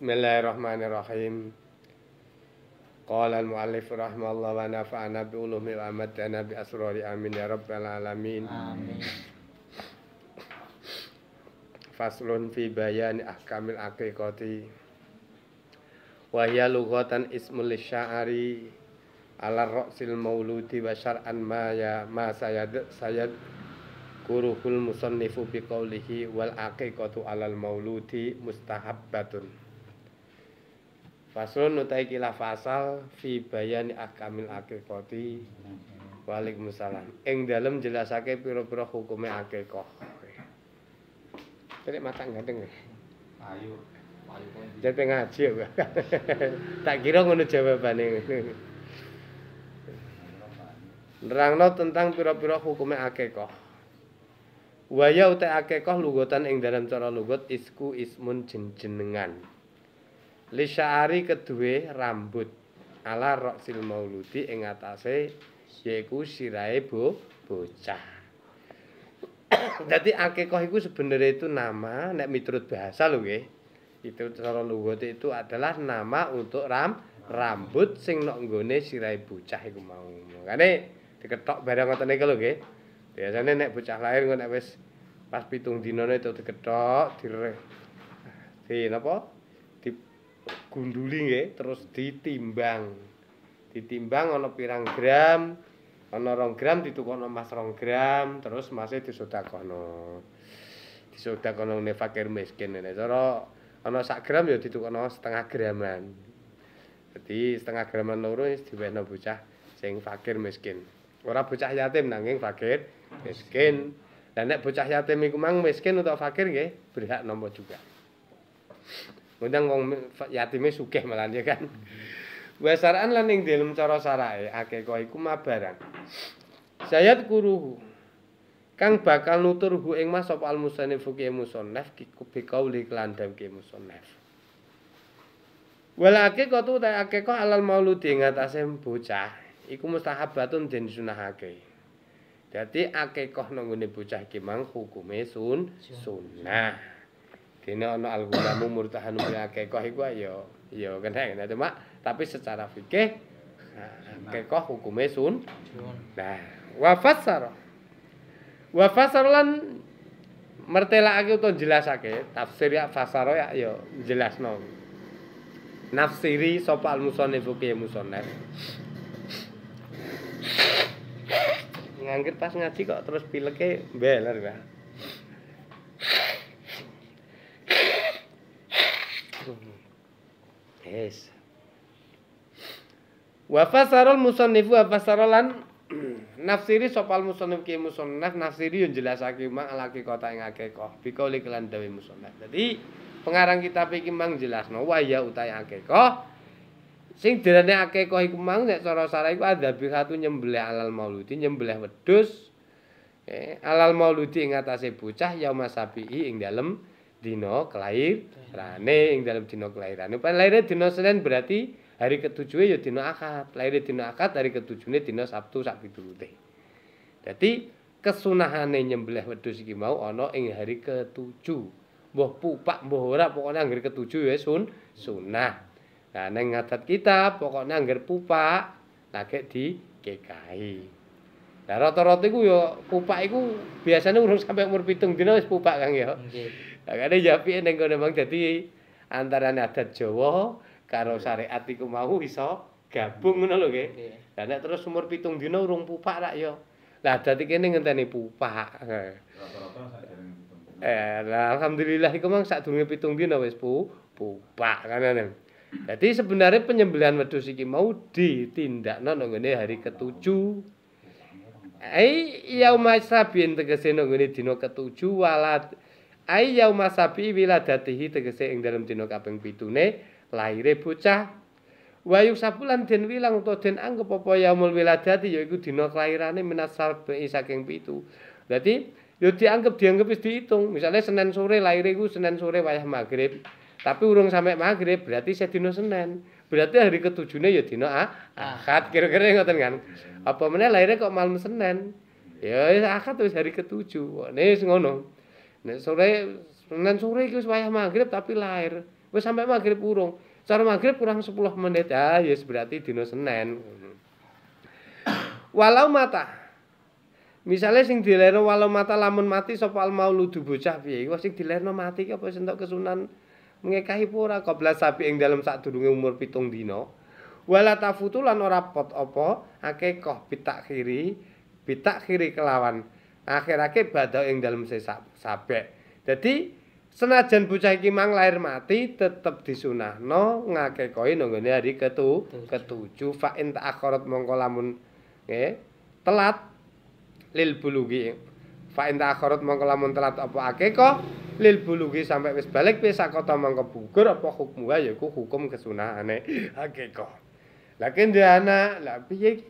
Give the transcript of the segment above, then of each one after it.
Bismillahirrahmanirrahim. Qala al-muallif rahimallahu wa nafa'ana bi ulumi wa amatana bi asrari amin ya rabbal alamin. Amin. Faslun fi bayani ahkamil aqiqati. Wa hiya lughatan ismul sya'ari ala ra'sil mauludi wa syar'an ma ya ma sayad sayad kuruhul musannifu biqaulihi wal aqiqatu alal mauludi mustahabbatun Faslun utai kila fasal fi bayan akamil akikoti walik musalam. Eng dalem jelasake piro piro hukume akikoh. Jadi mata nggak dengar. Ayo. Jadi ngaji ya, tak kira ngono jawabane. Nerangno tentang pira-pira hukume akekoh. Waya uta akekoh lugotan ing dalem cara lugot isku ismun jenengan. lisyari kedue rambut ala roksil mauludi ing atase yaiku sirahe bocah dadi akekoh iku sebenarnya itu nama nek miturut bahasa lho nggih itu cara luwote itu adalah nama untuk rambut sing nok nggone sirahe bocah iku mau makane diketok barengan ngoten iki lho nggih biasane nek bocah lahir nek wis pas pitung dinane itu diketok dire di napa Gunduli, ya. terus ditimbang. Ditimbang Ono pirang gram, ono rong gram ditukokno mas rong gram, terus mase disedekahno. Disedekahno ne fakir miskin ngene. Cara ana sak gram ya ditukokno setengah graman. jadi setengah graman loro wis diwehno bocah sing fakir miskin. Orang bucah yatim nanging fakir miskin. Dan nek bucah yatim iku mang miskin utawa fakir ya berhak nampa juga. Ngundang wong yatime sugih malah ya kan. Wa sar'an lan ing dalem cara sarae akeka iku mabaran. Sayat kuruhu kang bakal nutur hu ing mas sapa al musannif ki musannaf ki kauli kelan ki musannaf. Walake kotu ta akeko alal mauludi ngatasé bocah iku mustahabatun den sunahake. Dadi akekoh nang bocah ki mang hukume sun sunnah dene ana al-ghulamu murtahanun bil haqiqah iku ya ya kena cuma tapi secara fikih nah, kekoh hukume sun. Nah, wa lan Wa fassaran mertelakake utawa jelasake tafsir ya fasar ya ya jelasno. Nafsiri sapa al-musannif muson musannif. Ngangkir pas ngaji kok terus pileke beler ya. Yes. Wa fasarul musannifu wa fasarolan nafsiri sopal musonif ki naf nafsiri yang jelas akimang alaki kota yang akekoh bikauli kelan muson naf. jadi pengarang kitab iki mang jelasno waya utai koh sing dirane akekoh iku mang nek cara sara iku ada satu nyembelih alal mauludi nyembelih wedus eh, alal mauludi ing atase bocah ya masabi ing dalem dina kelahirane ing dalam dina kelahirane lahirane dina Senin berarti hari ketujuhe ya dino akad lahirane dino akad hari ketujuhne dino Sabtu sak durute dadi kesunahane nyembelih wedhus iki mau ana ing hari ketujuh Mbah pupak mbah ora pokoke anggar ketujuh ya sun sunah nah ning ngadat kita pokoknya anggar pupak lagi di GKI Nah, rata-rata itu ya, pupak itu biasanya urung sampai umur pitung dina, wis pupak kan ya. Okay. Kakane nyapi ning kau mang jadi antara adat Jawa karo iya. syariat iku mau iso gabung ngono lho nggih. Iya. Lah nek terus umur pitung dina urung pupak rak ya. Lah adat iki ngenteni pupak. Nah. Eh, lah alhamdulillah iku mang sadurunge pitung dina wis pu pupak kanan. Jadi kan. sebenarnya penyembelihan wedhus iki mau ditindakno nang ngene hari ketujuh. Ai eh, yaumais sabin tegese nang ngene dina ketujuh walat. ayau masabi wiladatihi tegese ing dalam dina kaping pitune lahire bocah wayu sapulan den wilang utawa den anggap apa yaumul wiladati yaiku dina kelahirane minasal bi saking pitu dadi yo dianggep. Dianggep wis diitung misalnya senin sore lahire iku senin sore wayah maghrib tapi urung sampai maghrib berarti saya dino senin berarti hari ketujuhnya ya dino ah, kira-kira yang kan apa mana lahirnya kok malam senin ya akat itu hari ketujuh ini ngono Nek sore nang sore iki wis wayah maghrib tapi lahir. Wis sampe maghrib urung. Cara maghrib kurang 10 menit. Ah, ya berarti dina Senin. Walau mata. Misale sing dilerno walau mata lamun mati sapa al mauludu bocah piye? Wis sing dilerno mati iki apa sing kesunan ngekahi pura goblas sapi ing dalam sak durunge umur pitung dina. wala tafutu lan ora pot apa akeh koh pitak kiri pitak kiri kelawan akhir-akhir badau ing dalam sabek jadi senajan bocah iki mang lahir mati tetep ngake koi nonggone hari ketu ketujuh fa in akhorot mongko lamun nggih telat lil bulugi fa in ta'akhirat mongko lamun telat apa akekah lil bulugi sampai wis balik wis sakota mongko bugur apa hukum wae yaiku hukum kesunahane akekah lakin dia anak lha piye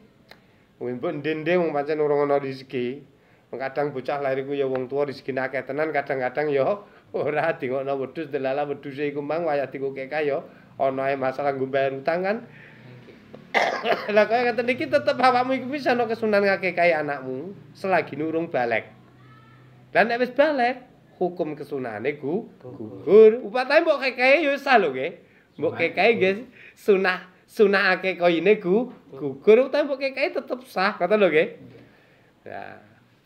wimpun ndende wong pancen urung rezeki kadang bocah lahirku ya wong tua rezeki akeh tenan kadang-kadang ya ora dingokno wedhus delala wedhus iku mang wayah dikukeka ya ana masalah nggo utang kan lah kaya ngaten iki tetep awakmu iku bisa ana kesunan ngake kaya anakmu selagi nurung balek lan nek wis balek hukum kesunane ku gugur upatane mbok kekeke ya usah lho nggih mbok kekeke guys sunah sunah akeh koyine ku gugur utawa mbok kekeke tetep sah kata lho nggih ya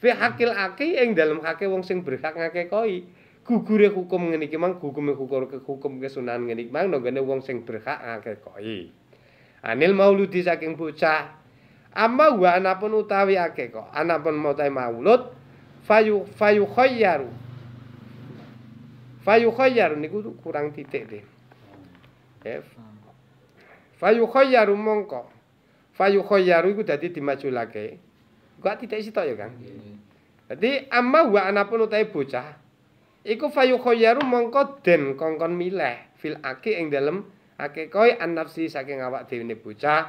fi hakil aki yang dalam hakil wong sing berhak koi. Gugur gugure hukum ngene iki mang hukume hukum ke hukum kesunan ngene iki mang nggone wong sing berhak koi. anil mauludi saking bocah amma wa anapun utawi kok anapun mautai maulud fayu fayu koyaru, fayu khayyaru niku kurang titik deh fayu khayyaru mongko fayu khayyaru iku dadi lagi. gak titik sitok ya kan Jadi amma wa anapun utai bocah Iku fayu khoyaru mongko den kongkon mileh Fil aki ing dalem Aki koi an nafsi saking awak ni bocah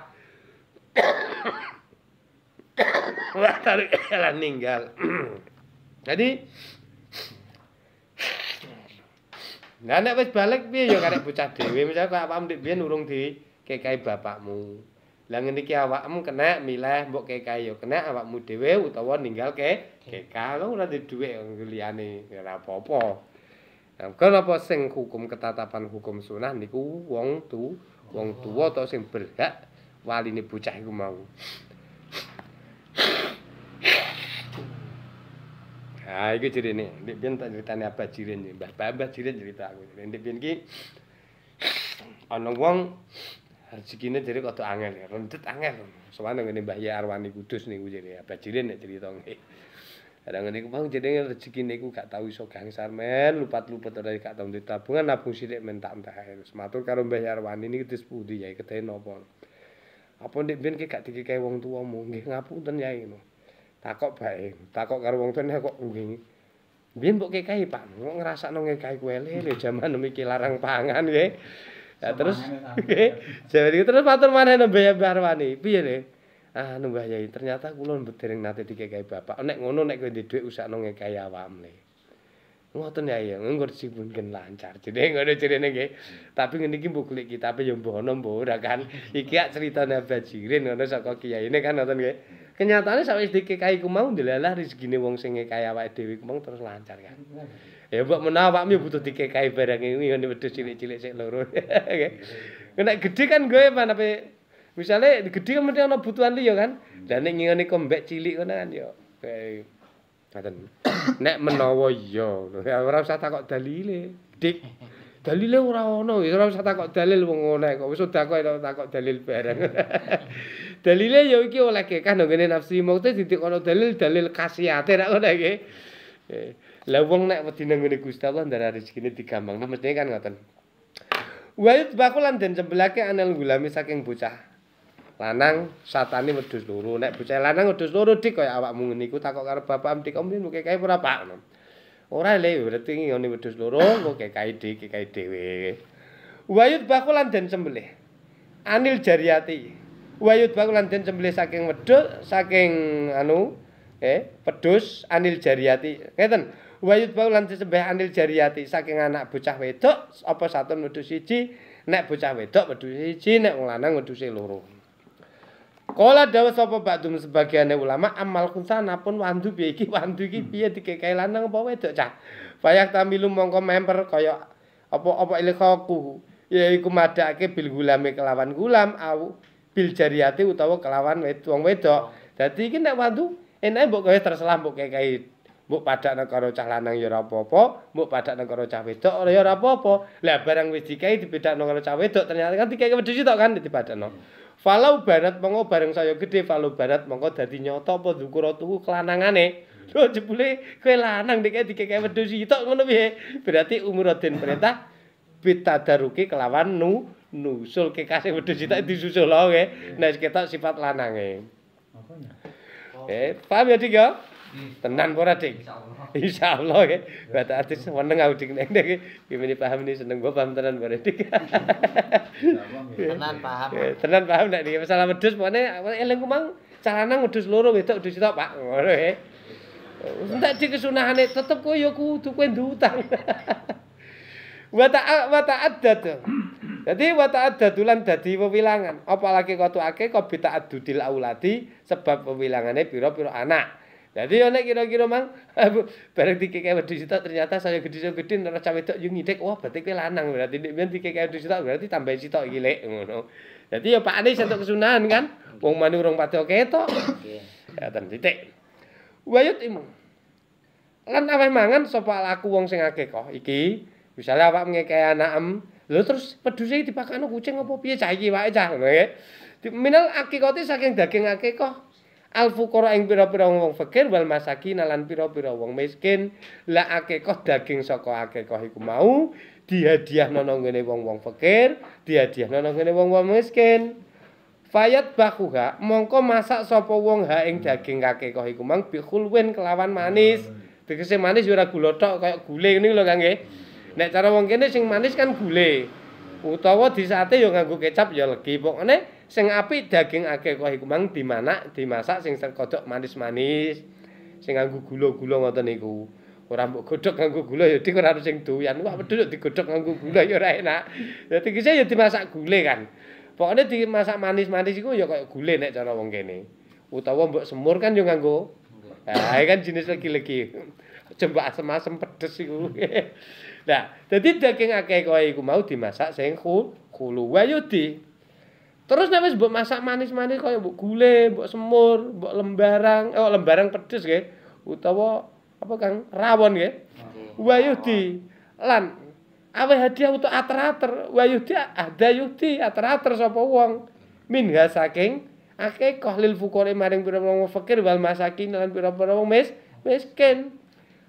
Wah taruh kalah ninggal Jadi Nah nek wis balik piye yo karek bocah dhewe misalnya kok apa mbek biyen urung di kekai bapakmu. ini kia iki awakmu kena milah mbok kekai yo kena awakmu dhewe utawa ninggal ke keka lo ora di dhuwit liyane ora apa popo. Nah, kenapa sing hukum ketatapan hukum sunah niku wong tu wong tua atau sing berhak waline bocah iku mau. Ha ah, ciri cirine, ndek apa tak apa abah cirin, Mbah Mbah ciri cerita aku. Ndek bian ki. ana wong rezekine jere kok angel rendet angel sowan ngene Mbah Ye Arwani Kudus niku jere bajire nek crito nggih ada ngene kuwi jere rezeki niku gak tau iso gangsar men lupat-lupat ora gak tau tabungan nabung sithik mentak tak Sematur matur karo Mbah Ye Arwani niku dis pundi ya kete nopo Apun ndek ben gak dikekei wong tuamu nggih ngapunten ya ngono takok bae takok karo wong tuane kok nggih Biyen mbok kekai Pak, ngrasakno ngekai kuwe lele jaman niki larang pangan nggih. Ya terus Jawa itu terus matur mana nembe ya Mbah Arwani. Piye ne? Ah nembah ya ternyata kula mbedereng nate dikekai bapak. Nek ngono nek kowe dhuwit usakno ngekai awakmu le. Ngoten ya ya, ngur sipun lancar. Jadi ngono cerene nggih. Tapi ngene iki mbok klik kitabe yo mbok ono mbok ora kan. Iki ak critane bajirin ngono saka kiai ne kan ngoten nggih. Kenyataane sak wis dikekai ku mau ndelalah rezekine wong sing ngekai awake dhewe ku terus lancar kan. Ya mbok menawa butuh dikekai barang iki ngene wedhus cilik-cilik sek loro. Nek nah, gedhe kan gawe apa nape misale gedhe kan mesti ana butuhan li, ya kan. Lah nek ngene kok cilik ngono kan ya. Ngaten. Nek menawa iya, ora usah takok dalile. Dik. Dalile ora ono, ora usah takok dalil wong ngene kok wis udah kok takok dalil barang. dalile ya iki oleh kekah nggone nafsu mukti titik ana dalil dalil khasiate nek ngono iki. Eh. Lah wong nek wedi nang ngene Gusti Allah ndara rezekine digambang, nah, mesti kan ngoten. Wayut baku lan den cembelake anil gulami saking bocah lanang satani wedhus loro nek bocah lanang wedhus loro dik kaya awakmu ngene iku takok karo bapak am dik omben kok kae ora pak ora le berarti ngene wedhus loro kok kae dik kae dhewe wayut baku lan den cembelih anil jariati wayut baku lan den cembelih saking wedhus saking anu eh pedus anil jariati ngeten wayut bau lan disembah anil jariyati saking anak bocah wedok apa satun wedhus siji nek bocah wedok wedhus siji nek wong lanang wedhus e loro Kala dawuh sapa badhum sebagianne ulama amal kunsana pun wandu piye iki wandu iki hmm. piye dikekae lanang apa wedok cah Bayak tamilu mongko member kaya apa apa ilkhaku yaiku madake bil gulame kelawan gulam au bil jariyati utawa kelawan wedok wong wedok hmm. dadi iki nek wandu enake mbok kowe terselah mbok kekae mbok padakne karo cah lanang ya ora apa-apa, mbok padakne karo cah wedok ya ora apa-apa. Lah barang wis dikai dibedakno karo cah wedok ternyata kan dikai wedhus tok kan dibedakno. Falau barat monggo barang saya gede falau barat monggo dadi nyoto apa dukura tuku kelanangane. Lho jebule kowe lanang dikai dikai wedhus tok ngono piye? Berarti umur Raden perintah bitadaruki kelawan nu nusul ke kasih wedhus tok disusul loh nggih. Nah ketok sifat lanange. Apa ya? Eh, paham ya, Dik? tenan ora ding insyaallah ge bata artis weneng aku ding nek nek gimini paham ini, seneng gua paham tenan bare ding tenan paham tenan paham nek iki masalah medus, pokoke eling ku mang carane wedhus loro wedok wedhus tok pak ngono e entek di kesunahane tetep ku yo kudu kowe ndutang wa ta'addad Jadi wata adadulan dadi wewilangan. Apalagi kau tuake kau bita adudil auladi sebab wewilangannya biro-biro anak. Dadi ana kira-kira mang bareng dikeke wedhus itu ternyata saya gedhi sing gedhi terus cah wedok yung ngidik wah berarti kowe lanang berarti nek men dikeke wedhus itu berarti tambah sitok iki lek ngono. Dadi ya Pak Anis entuk kesunahan kan wong manung urung padha ketok. Ya ten titik. Wayut imu. Lan awe mangan sapa laku wong sing akeh kok iki misale awak ngekeke anak lho terus pedhuse dipakani kucing apa piye cah iki wae cah ngono. Minal akikote saking daging akeh kok al fuqara ing pira-pira wong fakir wal masakin lan pira-pira wong miskin la akekoh daging saka akekoh iku mau dihadiahno ngene wong-wong fakir dihadiahno ngene wong-wong miskin fayat bakuha mongko masak sapa wong ha ing hmm. daging akekoh iku mang bihulwin kelawan manis tegese hmm. manis ora gula kaya gule ngene lho kangge hmm. nek cara wong kene sing manis kan gule utawa disate yo nganggo kecap yo legi pokoke sing apik daging akeh kok iku mang dimana dimasak sing sekodok manis-manis sing nganggo gula-gula ngoten niku ora mbok godhog nganggo gula ya dik ora harus sing doyan wah wedhus digodhog nganggo gula ya ora enak ya tegese ya dimasak gule kan pokoknya dimasak manis-manis iku ya kaya gule nek cara wong kene utawa mbok semur kan yo nganggo ha kan jenis lagi-lagi coba asem-asem pedes iku nah jadi daging akeh kok iku mau dimasak sing khulu wayo di Terus nek wis mbok masak manis-manis kaya mbok gule, mbok semur, mbok lembarang, eh lembarang pedes nggih utawa apa Kang, rawon nggih. Wayudi lan awe hadiah untuk ater-ater. Wayudi ada yudi ater-ater sapa wong min ga saking akeh kohlil fukore maring pira-pira wong fakir wal masakin lan pira-pira wong mis miskin.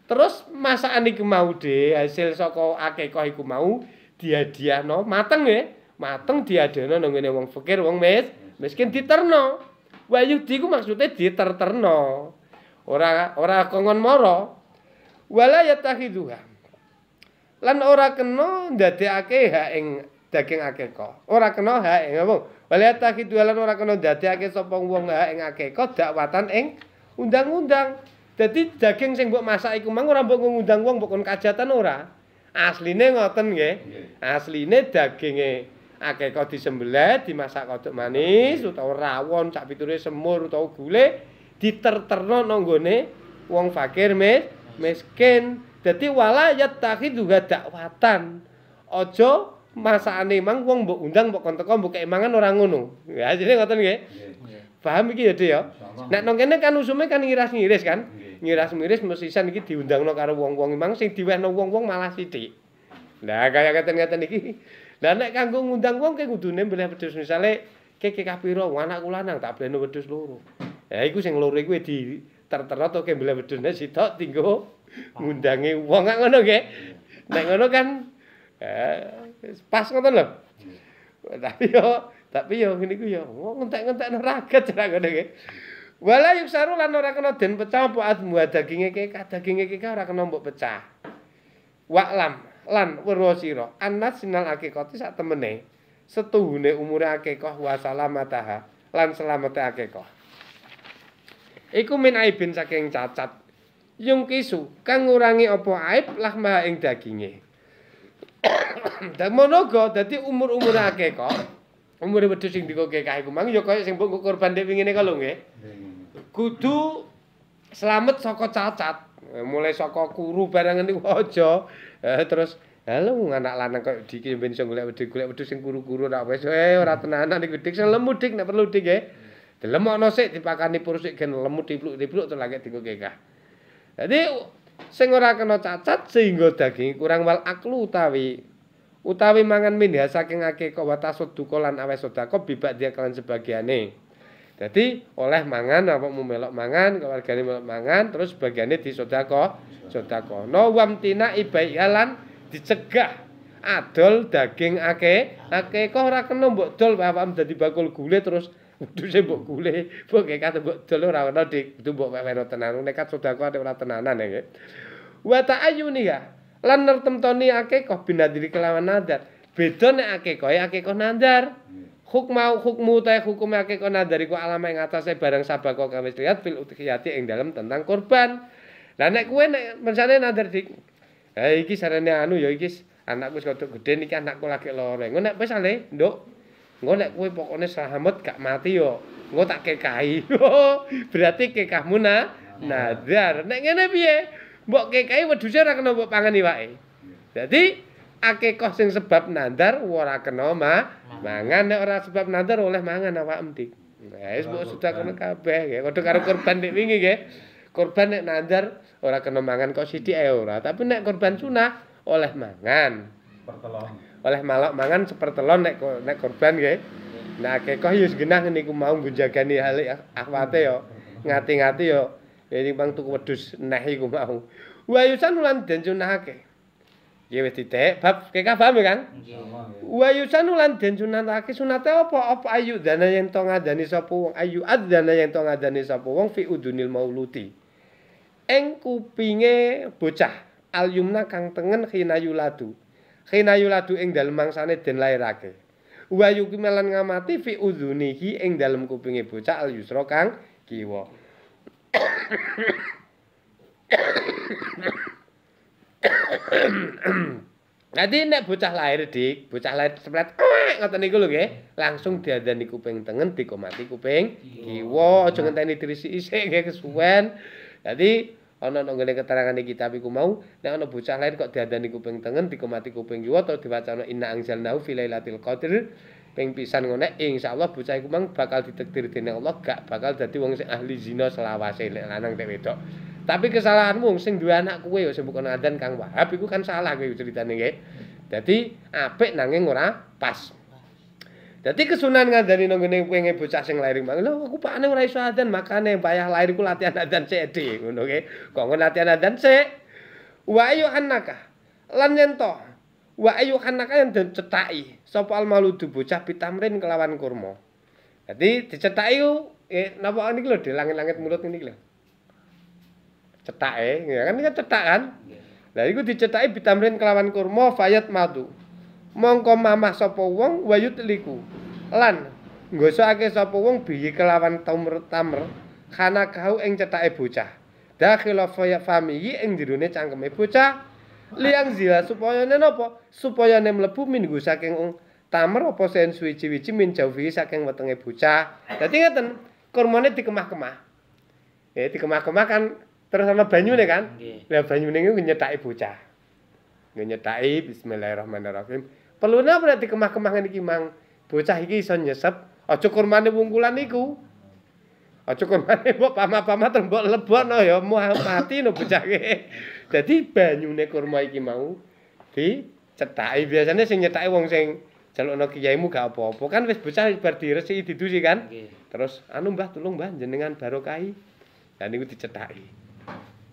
Terus masakan iki mau de hasil saka akeh iku mau dihadiahno mateng nggih. Ya. mateng diadana nang ngene wong fakir wong mis, miskin diterno. Wayudi ku maksude diterterno. Ora ora kongon mara. Wala yatakhiduha. Lan ora kena ndadekake hak ing daging akeh kok. Ora kena hak ing wong. Wala yatakhidu lan ora kena ndadekake sapa wong hak ing akeh kok dakwatan ing undang-undang. Dadi daging sing mbok masak iku mang ora mbok ngundang wong mbok kon kajatan ora. Asline ngoten nggih. Asline daginge akeh kok disembelih, dimasak kodok manis utawa rawon, cak piture semur utawa gule diterterno nang wong fakir mis, miskin. Dadi wala juga dakwatan. Aja masakane mang wong mbok undang mbok kon teko mbok mangan ora ngono. Ya jadi ngoten nggih. Iya. Paham iki ya ya. Nek nang kene kan usume kan ngiras-ngiris kan. Ngiras-ngiris mesisan iki diundangno karo wong-wong mang sing diwehno wong-wong malah sithik. nah kaya ngeten-ngeten iki Lah nek kanggo ngundang wong kene kudune mbleh wedhus misale keke kapiro anak kula nang tak blene wedhus loro. Ya iku sing loro kuwi di terterot oke mbleh wedhusne sitok tinggo ngundange wong kok ngono nggih. Nek ngono kan eh, pas ngoten lho. Tapi ya. tapi ya. ngene iku ya. ngentek-ngentekno raget ra ngono nggih. Wala yuk saru lan ora kena den pecah apa daginge kek, daginge kek ora kena mbok pecah. Wa'lam lan weruh sira annas sinal akikoti sak temene setuhune umure akikoh wa salamataha lan selamete akikoh iku min aibin saking cacat yung kisu kang ngurangi apa aib lah maha ing daginge dan monogo dadi umur-umur akikoh umur wedhus sing dikoke kae ku mang ya kaya sing mbok korban dewi ngene kalau nggih kudu selamat saka cacat Eh, mulai saka kuru bareng niku aja eh, terus halo anak lanang kok diki ben iso golek wedhus golek wedhus sing kuru-kuru nak wis eh ora tenanan iki dik sing lemu dik nek perlu dik nggih eh. delemono sik dipakani purus sik gen lemu dipluk-dipluk terus lagi dikoke kah dadi sing ora kena cacat sehingga daging kurang wal aklu utawi utawi mangan minya saking akeh kok watas duka lan awes sedekah bibak dia kan sebagiane Jadi oleh mangan apa mau melok mangan keluarga ini melok mangan terus bagiannya di sodako sodako. wam tina ibai alan dicegah adol daging ake ake kok ora kena mbok dol apa menjadi bakul gule terus terus e mbok gule mbok kayak kata mbok dol ora kena di itu mbok kayak tenanu nekat sodako ada ora tenanan ya. E Wata ayu nih ya lan nertem ake kok bina diri kelawan nadar beda nih ake kok ya ake kok nadar. Hukmau hukmu teh hukum ake konadari ku alama yang atasnya barang sabah kok kami lihat fil utkiyati yang dalam tentang korban. Lah nek kue nek misalnya nadar dik. Eh iki sarane anu ya iki anakku sudah tuh gede anakku lagi loreng. Gue nek pesan deh dok. Gue nek kue pokone selamat gak mati yo. Gue tak kekai. Berarti kekahmu na nadar. Nek ngene piye? Mbok kekai wedhuse ora kena mbok pangan iwake. Dadi yeah. akeh sing sebab nandar ora kena mangan nek ora sebab nandar oleh mangan nawa dik. Nah, wis mbok sudah kono kabeh nggih. Padha karo korban nek wingi nggih. Korban nek nandar ora kena mangan kok sithik ora, tapi nek korban sunah oleh mangan. Oleh malok mangan sepertelon nek nek korban nggih. Nah, kekoh yo ya genah niku mau gunjagani hal akwate yo. Ngati-ngati yo. Jadi bang tuku wedus nahi iku mau. Wayusan dan den akeh Ya wis titik, bab paham ya, Kang? Nggih. Wa yusanu lan den sunatake sunate opo Apa ayu dana yen tong ngadani sapa wong ayu adzana yen tong ngadani sapa wong fi udunil mauludi. Eng kupinge bocah alyumna kang tengen khinayuladu. Khinayuladu ing dalem mangsane den lairake. Wa yuki melan ngamati fi udunihi ing dalem kupinge bocah al yusra kang kiwa. Nanti nek bocah lahir dik, bocah lahir seplet ah, ngoten niku lho nggih, langsung diandani kuping tengen dikomati kuping kiwa, aja ngenteni dirisi isik nggih kesuwen. Dadi ana nang ngene keterangane kitab iku mau, nek ana bocah lahir kok diandani kuping tengen dikomati kuping kiwa atau diwacana inna anzalnahu fi lailatul qadr ping pisan ngene eh, insyaallah bocah iku mang bakal ditektir dening Allah gak bakal dadi wong sing ahli zina selawase nek lanang nek wedok tapi kesalahanmu sing duwe anak kuwe yo sing adan Kang Wahab iku kan salah kuwi critane nggih dadi apik nanging ora pas Jadi kesunan ngandani nonggone wingi bocah sing lair mang. Lho aku pakane ora iso adzan, makane bayah lair iku latihan adan CD ngono nggih. Kok ngono latihan adan sik. Wa ayu annaka lan yen wa ayu anak yang dicetai sapa al maludu bocah pitamrin kelawan kurma dadi dicetai ku eh napa niki lho di langit-langit mulut ini lho cetake ya kan ini cetak kan lha iku dicetai pitamrin kelawan kurma fayat madu mongko mamah sapa wong wayut liku lan nggosokake sapa wong biyi kelawan tamr tamr kana kau ing cetake bocah dakhil fa famiyi ing jerone cangkeme bocah liang ziha supaya ne napa supaya ne mlebu minggu saking tamer apa sen suwi-wiji min jauhi saking wetenge bocah dadi ngeten kurmane dikemah-kemah ya dikemah-kemah kan terus ana banyune kan lha banyune iku nyetaki bocah nyetaki bismillahirrahmanirrahim perlu ne apa dikemah-kemah ngene iki mang bocah iki iso nyesep aja kurmane wungkulan iku aja kurmane mbok pamah-pamah tembok lebono ya muah mati no bocah Dadi banyune kurma iki mau dicetaki. Biasane sing nyetake wong sing celukno kiyaimu gak apa-apa. Kan wis bocah bar diresiki didusi kan. Terus anu Mbah tulung Mbah jenengan barokahi. Lah niku dicetaki.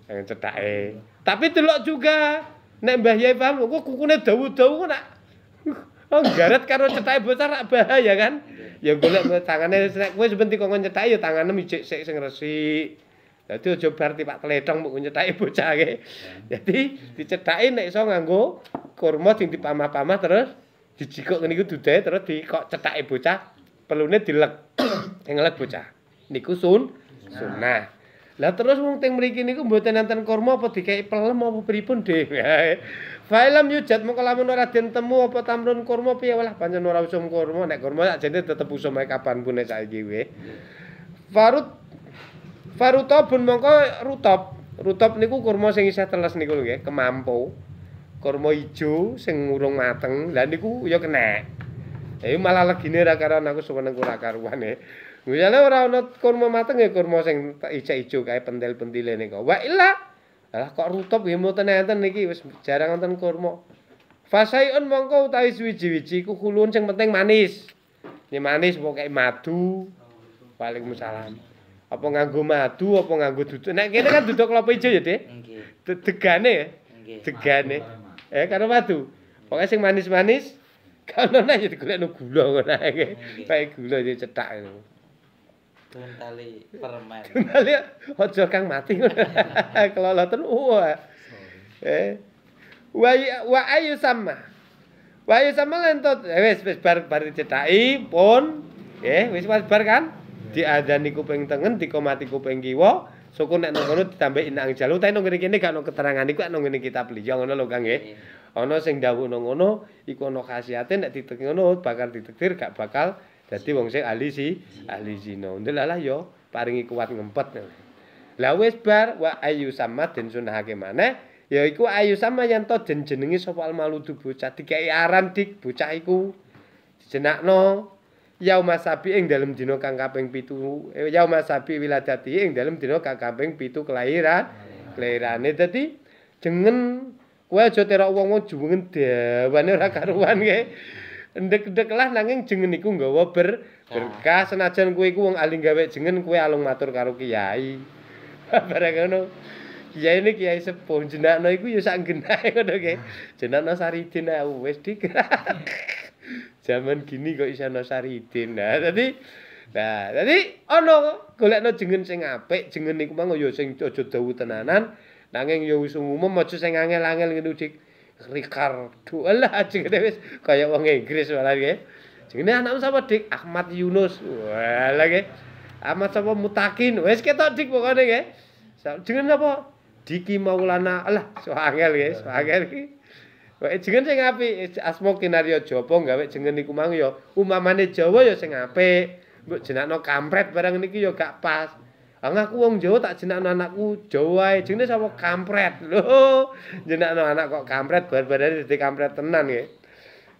Sing cetake. Tapi delok juga nek Mbah Yai paham kok kukune dawu-dawu kok nak garet oh, karo cetake bocah rak bahaya kan. Ya golek tangane nek kowe sebenti kok nyetaki ya tangane mijik sik sing resik. Dadi aja berarti Pak Kletong mung nyetake bocahe. Dadi dicetake nek iso nganggo kurma sing dipamah-pamah terus dijikok ngene iku dudae terus dikok cetake bocah pelune dileg. Sing leg bocah. Niku sun sunah. Lah terus wong teng mriki niku mboten nenten kurma apa dikai pelem apa pripun, Dik. Failam yujat mung kelamun ora den apa tamrun kurma piye walah pancen ora usum kurma nek kurma sak tetep usum ae kapan pun nek saiki kuwi. Farut Farutobun mongko rutop. Rutop niku kurma sing isih teles niku lho nggih, kemampu. Kurma ijo sing urung mateng. Lah niku ya kenek. Eh malah legine ra karena aku seneng ora karuan e. Misale ora ana kurma mateng ya kurma sing ijo ijo kae pentil-pentile niku. Wa illa Alah kok rutop ya mboten enten niki wis jarang wonten kurma. Fasaiun mongko utawi suwi-wiji ku kulun sing penting manis. Ya manis pokoke madu. Waalaikumsalam. Oh, apa nganggo madu apa nganggo duduk nek kene kan duduk kelapa ijo ya teh nggih degane ya nggih degane eh karo madu pokoknya sing manis-manis kalau nek ya digolek no gula ngono ae nggih pake gula ya cetak tuntali permen tuntali aja kang mati ngono kelolotan wah eh. eh wa wa ayu sama wa ayu sama lentot eh wis wis bar bar dicetaki pun eh wis wis bar kan diadani kuping tengen dikomati kuping kiwa suku nek nang kono ditambahi nang jalu ta nang kene gak ono keterangan iku nang ngene kitab liya ngono lho Kang nggih ana sing dawuh nang ngono iku ana khasiate nek ditekeni ngono bakal ditektir gak bakal dadi wong sing ahli si ahli zina ndelalah yo paringi kuat ngempet la wis bar wa ayu samad, den sunahake maneh ya iku ayu sama yen to den jenenge sapa almaludu bocah dikai aran dik bocah iku jenakno Yauma sabi ing dalem dina kang kaping 7 eh, Yauma sabi wiladati ing dalem dina kang kaping 7 kelahiran kelahirane dadi jengen kowe aja terok wong-wong jengen dewane ora karuan ge ndek-ndek lah nanging jengen iku nggawa ber berkah senajan kowe iku wong aling gawe jengen kowe alung matur karo kiai bareng ngono kiai ini kiai sepuh jenakno iku ya sak genah ngono ge jenakno saridin ah, wis dikira Zaman gini kok isa no Saridin. Nah, tadi, nah, tadi, ono, golek no jengen sing apik jengen ni kumang, yo sing ojo dawu tenanan, nanging yo usung umum, ojo sing angel-angel gitu, dik, Ricardo, alah, jengennya wis, kaya wong Inggris, walah, kaya. Jengennya anak sama, dik, Ahmad Yunus, Wah, walah, kaya. Ahmad sama Mutakin, wis, ketok, dik, pokoknya, kaya. Jengennya apa? Diki Maulana, alah, so angel, kaya, so angel, kaya. Kowe eh, jengen sing apik, eh, asmo kinarya Jawa gawe jengen iku mang ya umamane Jawa ya sing apik. Mbok jenakno kampret barang niki ya gak pas. Ang aku wong Jawa tak jenakno anakku Jawa ae. Jenenge sapa kampret. Lho, jenakno anak kok kampret bar-barane dadi kampret tenan nggih.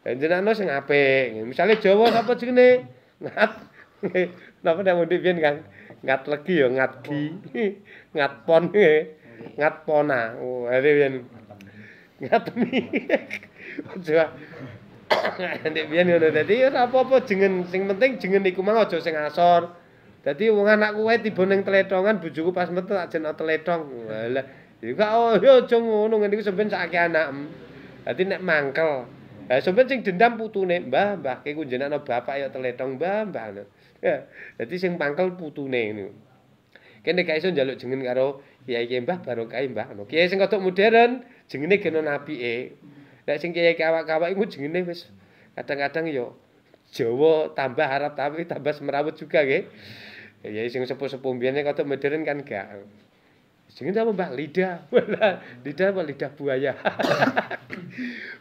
Eh, jenakno sing apik. Misale Jawa sapa jengene, Ngat. Napa nek mundi pian Kang? Ngat legi ya ngat gi. Ngat pon nggih. Ngat pona. Oh, arep ngatemi aja nek biyen ngono ya, dadi ya apa-apa jengen sing penting jengen iku mang aja sing asor dadi wong anakku wae tiba ning tletongan bojoku pas metu tak jen tletong lha ya oh yo ya aja ngono ngene iku sampeyan sak anak dadi nek mangkel Ha sampeyan sing dendam putune, Mbah, Mbah ki ku jenengan bapak ya tletong, Mbah, Mbah. Nah, ya, dadi sing pangkel putune niku. Kene gak iso njaluk jengen karo kiai-kiai Mbah barokai Mbah. Nah, kiai sing kodok modern jenenge genon e. Nek sing kaya kawak-kawak iku jenenge wis kadang-kadang yo Jawa tambah Arab tapi tambah semrawut juga nggih. Ya sing sepuh-sepuh biyen kata modern kan gak. Jenenge apa Mbah lidah. lidah apa lidah buaya.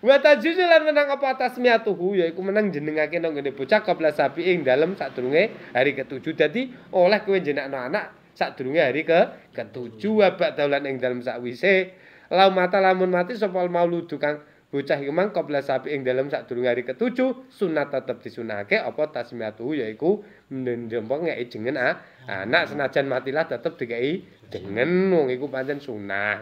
Wa tajuzul lan menang apa atas miatuhu yaiku menang jenengake nang ngene bocah qabla sapi ing dalem sadurunge hari ketujuh. Dadi oleh kowe jenakno anak sadurunge hari ke ketujuh abak daulan ing dalem sakwise lau mata lamun mati mau mauludu kang bocah iku mang qabla sapi ing saat turun hari ketujuh sunat tetep sunake apa tasmiyatu yaiku ndempeng ngeki jengen ah. anak ah, senajan matilah tetep dikeki jengen wong iku pancen sunah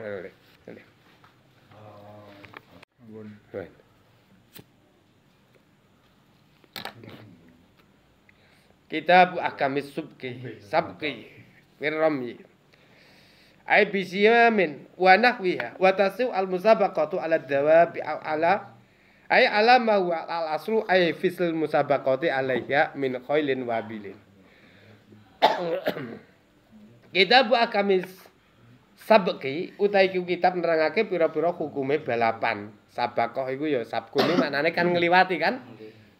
bu Akamis Subki Sabki Wirramyi ay bisyamin wa nahwiha wa tasu al musabaqatu ala dawab ala ay ala ma huwa al aslu ay fisl musabaqati alaiha min khailin wa bilin Kitab akamis sabki utai kitab nerangake pira-pira hukume balapan. Sabakoh iku ya sabkune maknane kan ngliwati kan.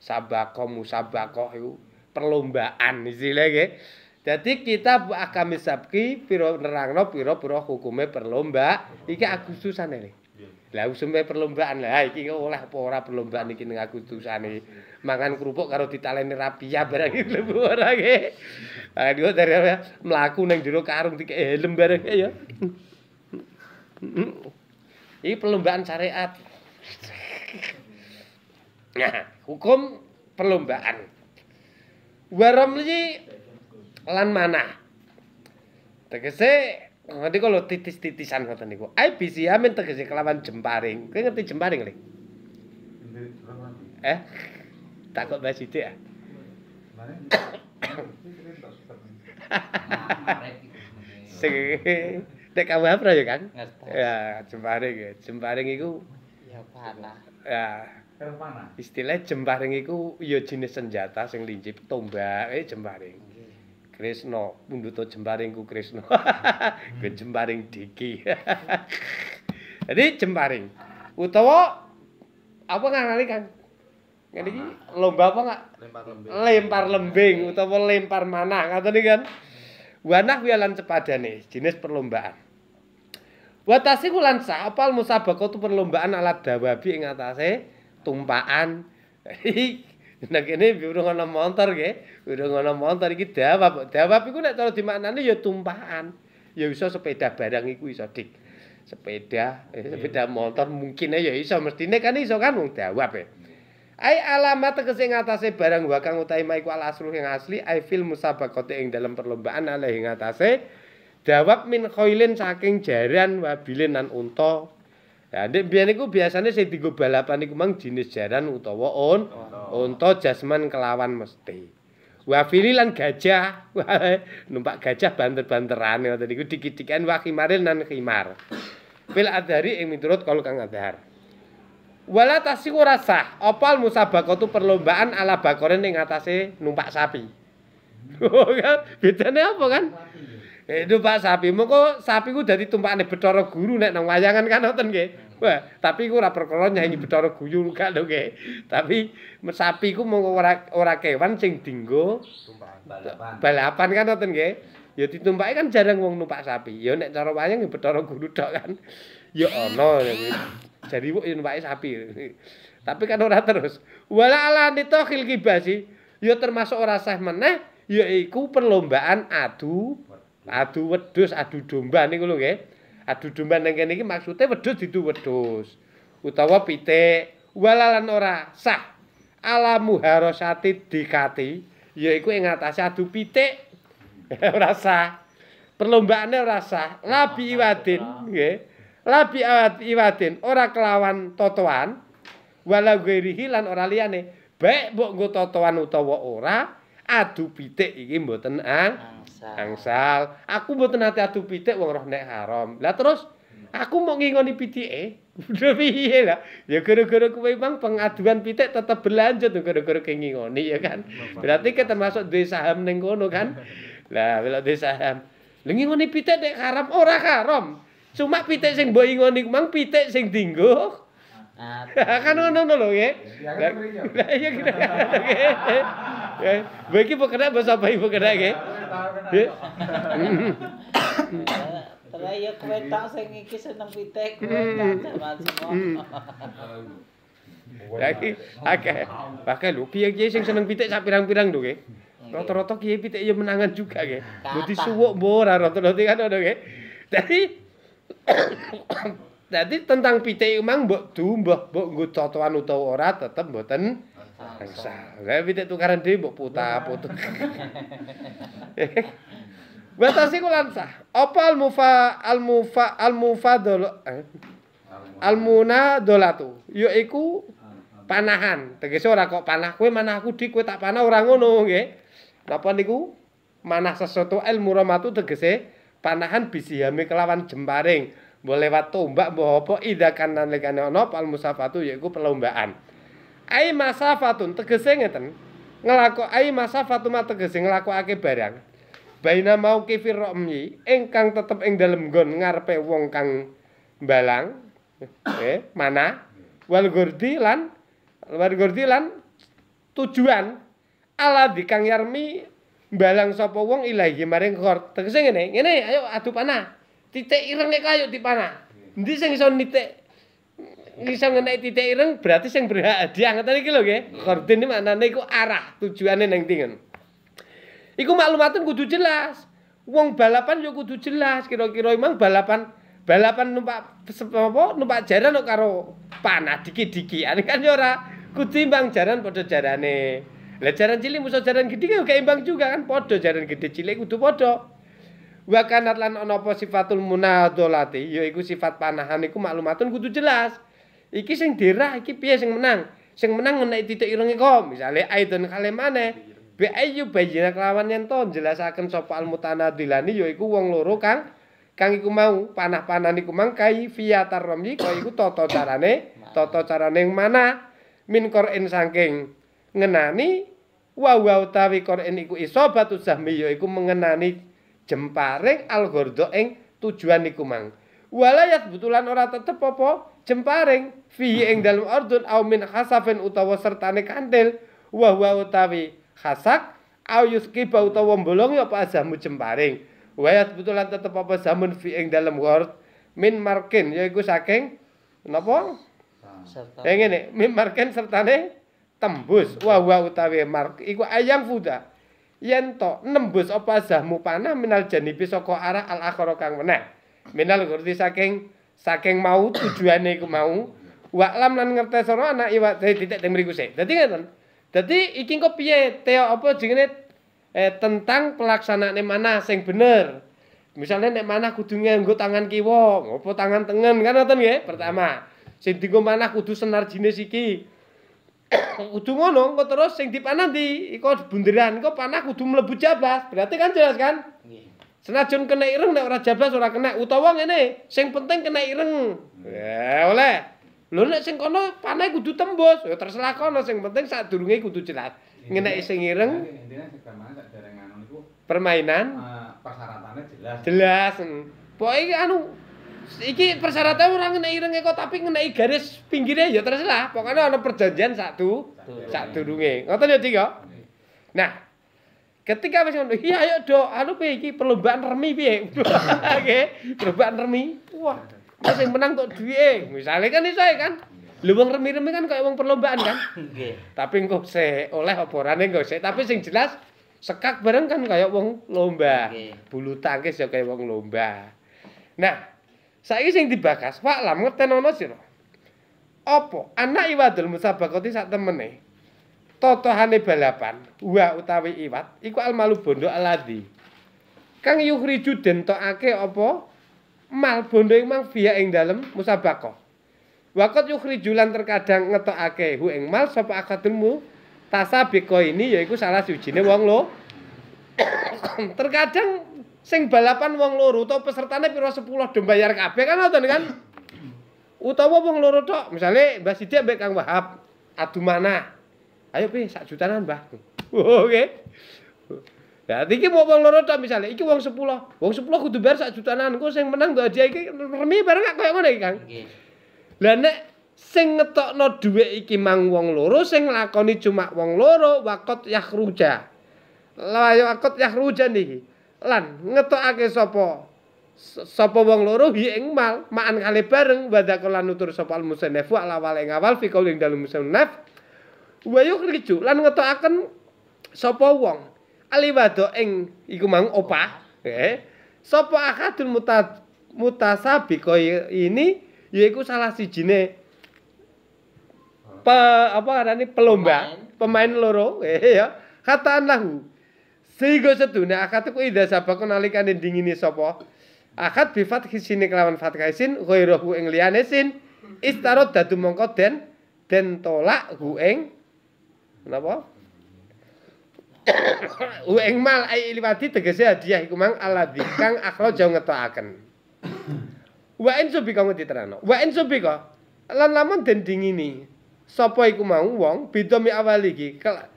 Sabakoh musabakoh iku perlombaan istilahnya Dadi kita agami sabki piro nerangno piro piro hukume perlomba. Iki Agustusan ini. Lah usume perlombaan lah iki oleh apa ora perlombaan iki ning Agustusane. Mangan kerupuk karo ditaleni rapia bareng lho ora ge. Ayo ah, dari ya mlaku ning jero karung dikek helm bareng ya. Ini perlombaan syariat. Nah, hukum perlombaan. Waram lan manah. Tegese ngerti kalau titis-titisan kata niku. Ai amin men tegese kelawan jemparing. Kau ngerti jemparing, Lik? Eh? takut kok bahas itu ah? ya? Sing dek kamu apa ya, Kang? Ya, jemparing ya. Jemparing itu. ya panah. Ya. Istilah jemparing itu, yo ya jenis senjata sing lincip tombak, eh jemparing. Krishna, punduta jembaringku Krishna. Hmm. Ku jembaring diki. Jadi jembaring utawa apa ngarani kan? Ngene iki lomba apa enggak? Lempar lembing. Lempar lembing utawa lempar manah, ngaten iki kan. Wanah wialan cepadane, jenis perlombaan. Watasi kulan sa, apal musabakotu perlombaan alat dawabi ingatase, tumpaan, Nah kene urung ana montor ge, urung ana montor iki dawab. Dawab iku nek cara dimaknani ya tumpahan. Ya iso sepeda barang iku iso dik. Sepeda, eh, sepeda motor mungkin ya iso mestine kan iso kan wong dawab e. Ai alamat tegese ing atase barang wa kang utahe maiku alasruh yang asli, ai fil musabaqati ing dalam perlombaan ala ing atase. Dawab min khoilin saking jaran wa bilin nan unta Lah ndek biyen biasane sing digo balapan iku mang jenis jaran utawa on unta jasman kelawan mesti. Wafili lan gajah. Numpak gajah banter-banteran ngoten niku dikitikan khimaril nan khimar. Fil adhari ing miturut kalau kang adhar. Wala tasih ora sah. Apa musabaqatu perlombaan ala bakoren ing atase numpak sapi. Bedane apa kan? Eh, itu Pak sapi, moko sapi ku dadi tumpakane Bathara Guru nek nang wayangan kan noten nggih. Wah, tapi ku ora perkara nyanyi Bathara Guru kan lho nggih. Tapi sapi ku moko ora kewan sing dinggo balapan. Balapan kan noten nggih. Ya ditumpake kan jarang wong numpak sapi. Ya nek cara wayang Bathara Guru tok kan. Ya ana Jadi wong numpake sapi. tapi kan ora terus. Wala ala nitokhil kibasi. Ya termasuk ora sah meneh yaiku perlombaan adu adu wedhus adu domba niku lho nggih adu domba neng kene iki maksude wedhus didu wedhus utawa pitik walalan ora sah ala muharasati dikati yaiku ing ngatasé adu pitik ora sah perlombaane ora sah labi iwadin nggih labi iwadin ora kelawan totoan Walau gairihi lan ora liyane baik mbok nggo totoan utawa ora adu pitik iki mboten ang angsal. Angsal. Aku mboten nanti adu pitik wong roh nek haram. Lah terus aku mau ngingoni pitike. Udah piye lah. Ya gara-gara kowe mang pengaduan pitik tetap berlanjut gara-gara ke ya kan. Berarti kita termasuk duwe saham ning kono kan. Lah kalau duwe saham. Lha ngingoni pitik nek haram ora haram. Cuma pitik sing mbok ngingoni mang pitik sing dinggo kan ono ngono lho nggih. Bagi pekerja bahasa apa ibu iya, kena Terus ya kowe iya. tak sing iki seneng pitik kowe tak hmm. jaman semua. Hmm. Lagi akeh. Pakai lu kiye kiye sing seneng pitik sak pirang-pirang to nggih. Rata-rata kiye pitik ya menangan juga nggih. Dadi suwuk mbok ora rata-rata kan ono nggih. Dadi Dadi tentang pitik mang mbok dumbah mbok nggo cocokan utawa ora tetep mboten bangsa. Lah pitik tukaran dhewe mbok putah-putu. Batasi ku lansa. Apa al mufa al mufa al mufadol eh? al munadolatu yaiku panahan. Tegese ora kok panah kowe manah aku dik kowe tak panah ora ngono nggih. Napa niku? Manah sesuatu ilmu ramatu tegese panahan bisi kelawan jembaring. mbok lewat tombak mbok apa idakan nalikane ana pal musafatu yaiku perlombaan ai masafatun tegese ngeten ngelaku ai masafatu mah tegese nglakokake barang baina mau kifir ingkang tetep ing dalem gon wong kang balang eh mana wal lan, wal lan, tujuan ala kang yarmi balang sapa wong ilahi maring kor tegese ngene ngene ayo adu panah titik ireng kaya dipanah. Endi sing iso nitik iso ngenek titik ireng berarti sing berhak diangkatan iki lho nggih. Kordin iki maknane iku arah, tujuane nang ndi ngen. Iku maklumatun kudu jelas. Wong balapan yo kudu jelas kira-kira emang balapan balapan numpak apa numpak jaran no karo panah dikit-dikit kan yora, jaran, jaran jaran jaran ya ora kudu jaran padha jarane. Lah jaran cilik musuh jaran gedhe yo keimbang juga kan padha jaran gedhe cilik kudu padha. wa kanat lan ana apa sifatul munadolati yaiku sifat panahan iku maklumatun kudu jelas iki sing dirah iki piye sing menang sing menang ngene titik ireng iku misale aidan kale mane bi ayu bayyana kelawan yen to jelasaken sapa al yaiku wong loro kang kang iku mau panah-panah niku mang fiatar via tarromi kaya iku tata carane tata carane ing mana min qur'an saking ngenani wa wa utawi qur'an iku isobatu sahmi yaiku mengenani jemparing al-ghurdo ing tujuan niku mang. Walayat butulan ora tetep apa jemparing fihi ing dalem ardun au min khasafin utawa sertane kandel wa huwa utawi khasak au yuskiba utawa bolong apa azamu jemparing. ya butulan tetep apa zamun fi ing dalem ghurd min markin yaiku saking napa? Ya ngene, min markin sertane tembus wa huwa utawi mark iku ayang fuda. yen nembus apa zahmu panah minal janibi saka arah al akhara kang meneh minal gurti saking saking mau tujuane iku mau wa lan ngertesono anak iwa dadi titik teng mriku sik dadi ngeten dadi iki engko piye teo apa jenenge eh, tentang pelaksanaane mana sing bener misalnya nek mana kudu nganggo tangan kiwa apa tangan tengen kan ngeten nggih pertama sing dienggo mana kudu senar jenis iki kudu ngono engko terus sing dipanah di iko bunderan iko panah kudu mlebu jabas? berarti kan jelas kan nggih senajan kena ireng nek ora jabas ora kena utawa ngene sing penting kena ireng Ya, oleh lho nek sing kono panah kudu tembus ya terserah kono sing penting sadurunge kudu jelas ngene sing ireng mana, permainan uh, jelas jelas mm. pokoke anu iki persyaratan orang ngenai rengi kok tapi ngenai garis pinggirnya ya terserah pokoknya ada perjanjian satu satu rungi ngerti ya cik ya nah ketika mas ngomong iya ayo dok anu pih iki perlombaan remi pih oke perlombaan remi wah mas yang menang tuh duit misalnya kan iso kan lu wong remi-remi kan kayak wong perlombaan kan tapi kok se oleh oporannya kok se tapi sing jelas sekak bareng kan kayak wong lomba bulu tangkis ya kayak wong lomba nah Saiki sing dibahas, Pak Lam ngerteni ono sira. Apa anak Iwadul Musabakoti sak temene? Totohane balapan, wa utawi Iwat, iku almalu bondo aladi. Kang yuhri juden tokake apa? Mal bondo ing mang via ing dalem musabakoh. Wakot yukri julan terkadang ngetokake hu ing mal sapa akademu tasabiko ini yaiku salah sijine wong lo. terkadang sing balapan wong loro utawa pesertane pira 10 do bayar kabeh kan ngoten kan utawa wong loro tok misale Mbah Sidik mbek Kang Wahab adu mana ayo pi sak jutaan Mbah oh, oke ya iki mau wong loro tok misale iki wong 10 wong 10 kudu bayar sak jutaan ku sing menang tok dia iki remi bareng kaya koyo ngene iki Kang nggih lah nek sing ngetokno dhuwit iki mang wong loro sing nglakoni cuma wong loro wakot yakruja Lah ayo akot yakruja niki. lan ngetokake sapa sapa wong loro hi ing mal makan kale bareng badak lan utur sapa al musannaf wa lawal ing awal fi qauling dalu musannaf wa yukhriju lan ngetokaken sapa wong aliwado ing iku mang opah eh sapa akadul mutasabi koy ini yaiku salah sijine pe, apa arane pelomba pemain, pemain loro eh, ya kataan lahu Sehingga sedunia akad itu indah sabaku nalikan yang dingin ini sopo Akad bifat kisini kelawan fatka isin Hoi roh hueng sin Istarot dadu mongko den Den tolak hueng Kenapa? Ueng mal ay iliwati tegese hadiah ikumang ala dikang akhlo jauh ngeto akan Wa in subi kong diterano Wa Lan lamon den dingin ini Sopo ikumang wong Bidomi awal lagi Kelak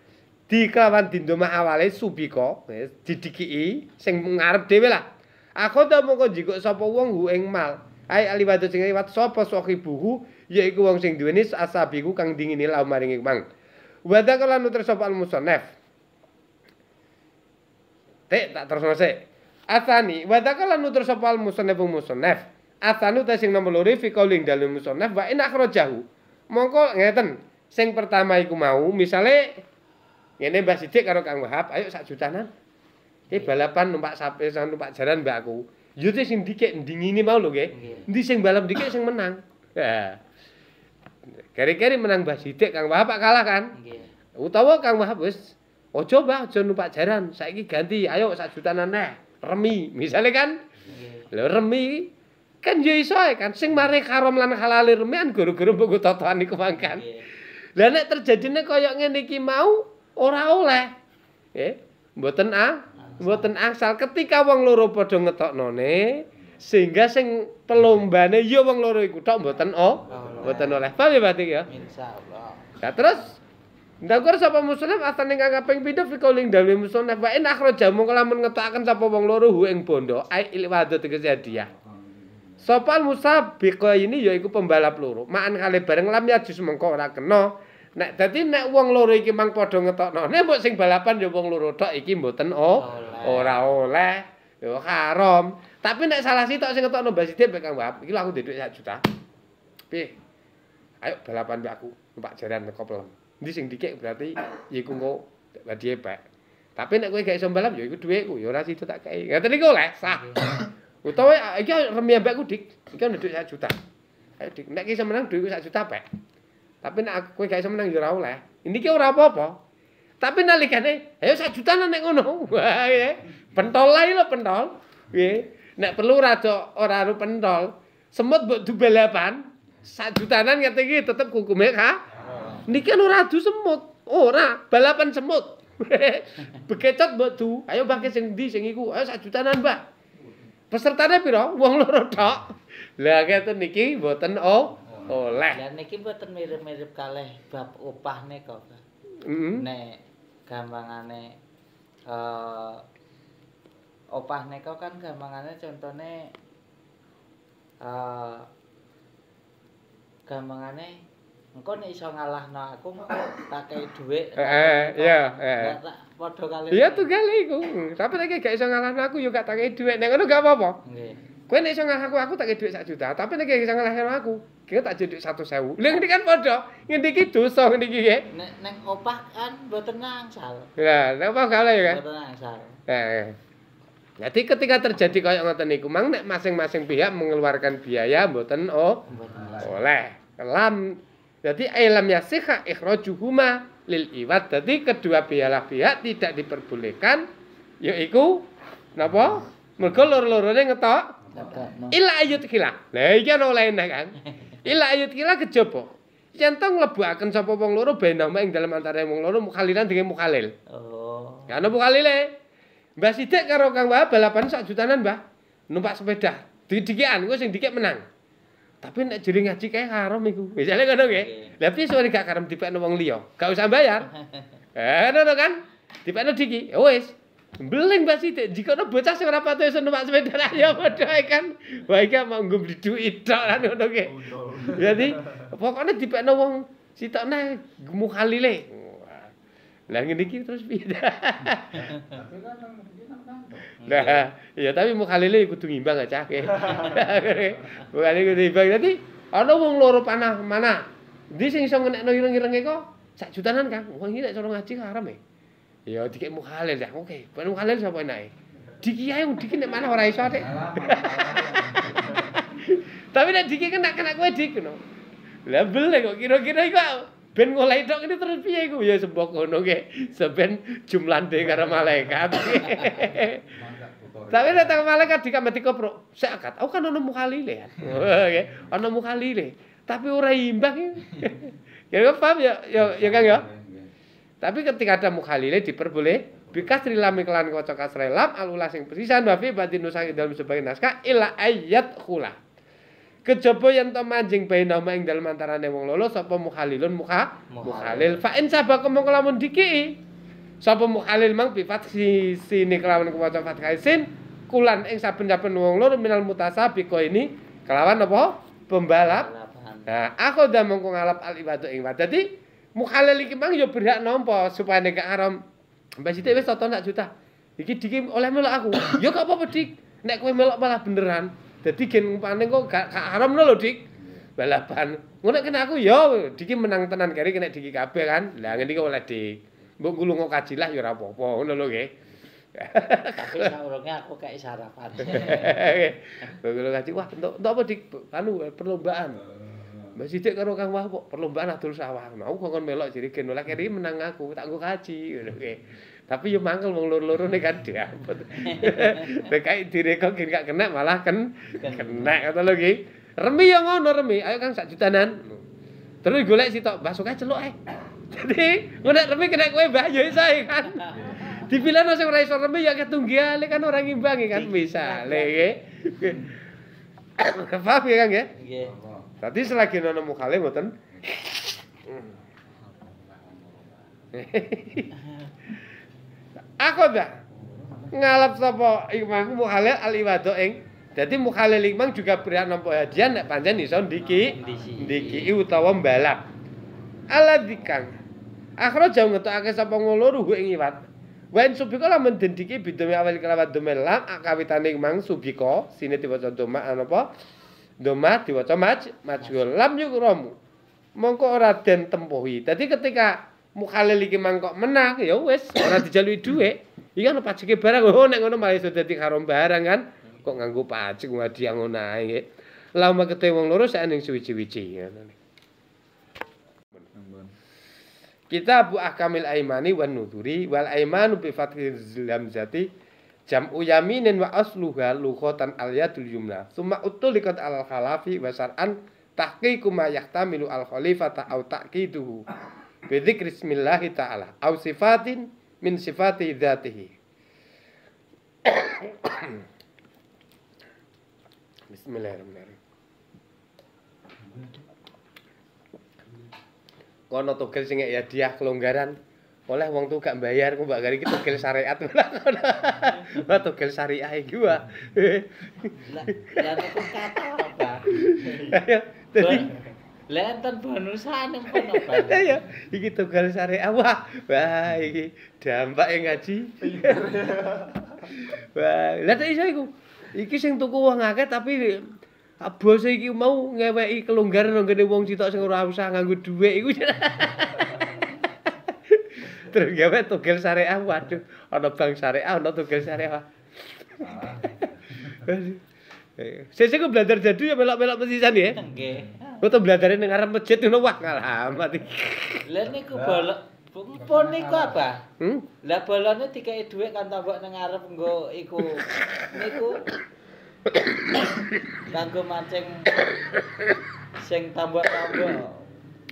di kelawan dindomah awale supika didikiki sing ngarep dhewe lah aku ta mongko jikok sapa wong hu ing mal ai aliwatu sing liwat sapa soki buhu yaiku wong sing duweni asabiku kang dingine la maringi mang wadah kala nutur sapa musannaf tek tak terus nase asani wadah kala nutur sapa al musannaf musannaf asanu ta sing nomor loro fi calling musannaf wa in akhrajahu mongko ngeten sing pertama iku mau misale... ini Mbak Sidik karo Kang Wahab, ayo sak jutanan. Eh iya. balapan numpak sapi eh, numpak jalan mbak aku. Yo sing dingin ini mau lo gak? Iya. Di sing balap dikit, sing menang. Iya. Ya. Keri-keri menang Mbak Sidik Kang Wahab kalah kan? Utawa Kang Wahab wis oh coba jangan numpak jaran, saiki ganti ayo sak jutanan neh. Remi, misalnya kan? Lo remi kan jadi soal kan sing mari karom lan halalir e remi guru-guru buku totoan iku mangkan. Lah nek terjadine koyok ngene mau ora oleh. Nggih. Mboten a, ah? mboten angsal ketika wong loro padha ngetoknone sehingga sing pelombane ya wong loro iku tok mboten o, mboten oleh. Paham ya berarti ya? Insyaallah. Ya terus Dagur sapa muslim atan ing kang kaping pindho fi muslim nek wae nakro jamu kelamun ngetokaken sapa wong loro hu ing bondo ai il wadu tegese hadiah. Sopal musabiq ini yaiku pembalap loro. Maan kale bareng lam ya jus ora kena. Nek dadi nek wong loro iki mang padha ngetokno, nek mbok sing balapan ya wong loro tok iki mboten oh, ora oleh, ya haram. Tapi nek salah sitok sing ngetokno Mbak Sidik mek Kang Wahab, iki aku ndek sak juta. Piye? Ayo balapan mek aku, numpak jaran teko pelem. Endi sing dikek berarti ya iku engko dadi pak. Tapi nek kowe gak iso balap ya iku dhuwitku, ya ora sitok tak kei. Ngaten niku oleh sah. Utawa ah, iki remi mbekku dik, iki ndek sak juta. Ayo dik, nek iso menang dhuwitku sak juta pek. Tapi nek aku gak iso menang yo ora oleh. Niki ora apa-apa. Tapi nalikane ayo sak juta nek ngono. Pentol ae lho pentol. Nggih. Nek perlu rada ora ru pentol. Semut mbok dubel 8. Sak jutanan ngerti iki tetep hukume ka. Niki lho radu semut. Ora, balapan semut. Begecot mbok du. Ayo bangke sing ndi sing iku. Ayo sak jutanan, Mbak. Pesertane piro? Wong loro tok. Lah ngeten niki mboten oh. oleh. Lah niki mboten mirip-mirip kalih bab upah niku. Heeh. Mm -hmm. Nek gampangane eh upah niku kan gampangane contone eh gampangane engko nek iso ngalahno aku engko pakai dhuwit. Heeh, eh, iya, heeh. Padha kalih. Iya tunggal iku. Tapi nek gak iso ngalahno aku yo gak takai dhuwit. Nek ngono gak apa-apa. Nggih. Kowe nek iso ngaku aku tak duit sak juta, tapi kayak iso ngelehno aku, kita tak jadi satu sewu. Lihat ini kan bodoh, ini gitu, so ngendi iki ya. Nek opah kan tenang sal. Ya, nek opah kalah ya kan. tenang sal. Eh, eh. Jadi ketika terjadi yang ngata niku, mang nek masing-masing pihak mengeluarkan biaya ten o, oleh. Lam jadi ilam kak ikrojuhuma lil iwat. Jadi kedua pihak pihak tidak diperbolehkan yaiku napa? Mereka lor lorone ngetok Ila ayut kila. Lah iki ana olehne kan. Ila ayut kila kejaba. Yen to mlebuaken sapa wong loro benah mek ing dalem antara wong loro mukhaliran dengan mukhalil. Oh. Ya ana mukhalile. Mbah Sidik karo Kang Wah balapan sak jutanan, Mbah. Numpak sepeda. Dikit-dikian, kuwi sing dikit menang. Tapi nek jering ngaji kae haram iku. Misale ngono nggih. Lah piye sore gak karep dipekno wong liya? Gak usah bayar. Eh, ngono kan? Dipekno diki. Wis, Beling Mbak Sithik, jika ono bocah seberapa ora patuh iso numpak sepeda ya padha kan. baiknya mau nggo beli duit dong lan ngono ki. Jadi pokoknya dipekno wong sitok nang gemuk halile. Lah ngene iki terus piye? Nah, ya tapi mau halile kudu ngimbang aja ke. kali kudu ngimbang. jadi ana wong loro panah mana? di sing so ngenekno ireng-irenge kok sak jutaan kan. Wong iki nek cara ngaji haram ya. Ya dikek Mukhalil ya. Oke, okay. Mukhalil sapa enak? Diki ae Diki nek manah ora iso, Dik. Tapi nek Diki kena kena kowe Dik no. Lah bele kok kira-kira iku ben mulai tok ini terus piye iku ya sembok ngono ke. Seben jumlah jumlande karo malaikat. Tapi nek tak malaikat dikambet dikopro, sek Aku kan ono Mukhalile. Oke, ono mukhalil Tapi ora imbang. Ya paham ya ya ya Kang ya. Tapi ketika ada mukhalile diperboleh bikas lam iklan kocok kasrai lam alulah sing persisan wa fi batin nusang dalam sebagian naskah ila ayat hula Kejaba yang to manjing bainama ing dalem antarane wong lolo sopo mukhalilun muka mukhalil fa insa bako mongko lamun diki. sopo mukhalil mang bi fathi sini kelawan kemaca fathah sin kulan engsa saben-saben wong lolo minal biko ini kelawan apa pembalap. Nah, aku udah mengko al ibadu ing Dadi mukhalal iki mang yo berhak nampa supaya nek haram mbak sithik wis tata juta iki diki oleh melok aku yo gak apa-apa dik nek kowe melok malah beneran dadi gen umpane kok gak ka haram no lho dik balapan ngono kena aku yo diki menang tenan kari kena diki kabeh kan lah ngene iki oleh dik mbok kulo ngok kajilah yo ora apa-apa ngono lho nggih Tapi sahurungnya aku kaya sarapan. Bagi lo kasih, wah untuk apa dik? anu, perlombaan? Mbak Sidik karo Kang kok perlombaan adul sawah. Mau kok kon melok jerigen oleh kene menang aku, tak aku kaji ngono okay. Tapi yo mangkel wong loro-loro kan nek kan kau Dekai direko gen gak kena malah ken kena kata lho ki. Remi yo ngono remi, ayo Kang sak jutanan. Terus golek sitok Mbah Sukai celuk eh, Jadi ngono remi kena kowe Mbah yo iso eh, kan. Dibilang nasi ora iso remi ya ketunggale kan orang ngimbangi kan bisa, iya. nggih. Paham ya Kang ya? Nggih. Tadi selagi nono mukhale mboten. Aku dah ngalap sapa ikmang mukhale al iwado ing dadi mukhale ikmang juga berak nampa hadiah nek pancen iso ndiki ndiki utawa mbalap ala dikang akhro jauh ngetokake sapa ngoloru ing iwat wen subiko lah mendendiki bidome awal kelawat domelam akawitane ikmang subiko sini tiba-tiba domak Dhamma diwaca maj majhul. Lam romu. Mongko ora den tempuhi. Dadi ketika mukhalil iki mangkok menang ya wis ora dijalui dhuwit. Iki ana pajeke barang. Oh nek ngono malah iso dadi haram barang kan. Kok nganggo pajek ngadi ngono ae. Lama kete wong loro sak ning suwi-wiji Kita Kitabu ahkamil aimani wan nuduri wal aimanu bi zilam zati. Jam uyaminin wa asluha lughatan al yadul yumna summa utulikat al khalafi wa syar'an tahqiqu ma yahtamilu al khalifata au ta'kiduhu bi dzikri ta'ala au sifatin min sifati dzatihi Bismillahirrahmanirrahim Kono tugas sing ya dia kelonggaran oleh wong tuh gak bayar kok mbak gari kita gel syariat lah tuh gel syariah gitu lah lah aku kata apa lantan bonusan yang pun apa ya iki tuh gel syariah wah wah iki dampak yang ngaji wah lihat iso saya iki sing tuku uang agak tapi bos iki mau ngewei kelonggaran nggak ada uang cito sing rawusah nganggu duit iku terus gawe tugel syariah waduh ana bank syariah ana tugel syariah ah. Sese ku belajar jadu ya melok-melok pesisan ya. Nggih. Kok belajarin ning arep masjid ngono wah ngalamat. Lah niku bolok Pun niku apa? Hmm? Lah bolone dikeki dhuwit kan tambok nang arep nggo iku. Niku. Kanggo mancing sing tambok-tambok.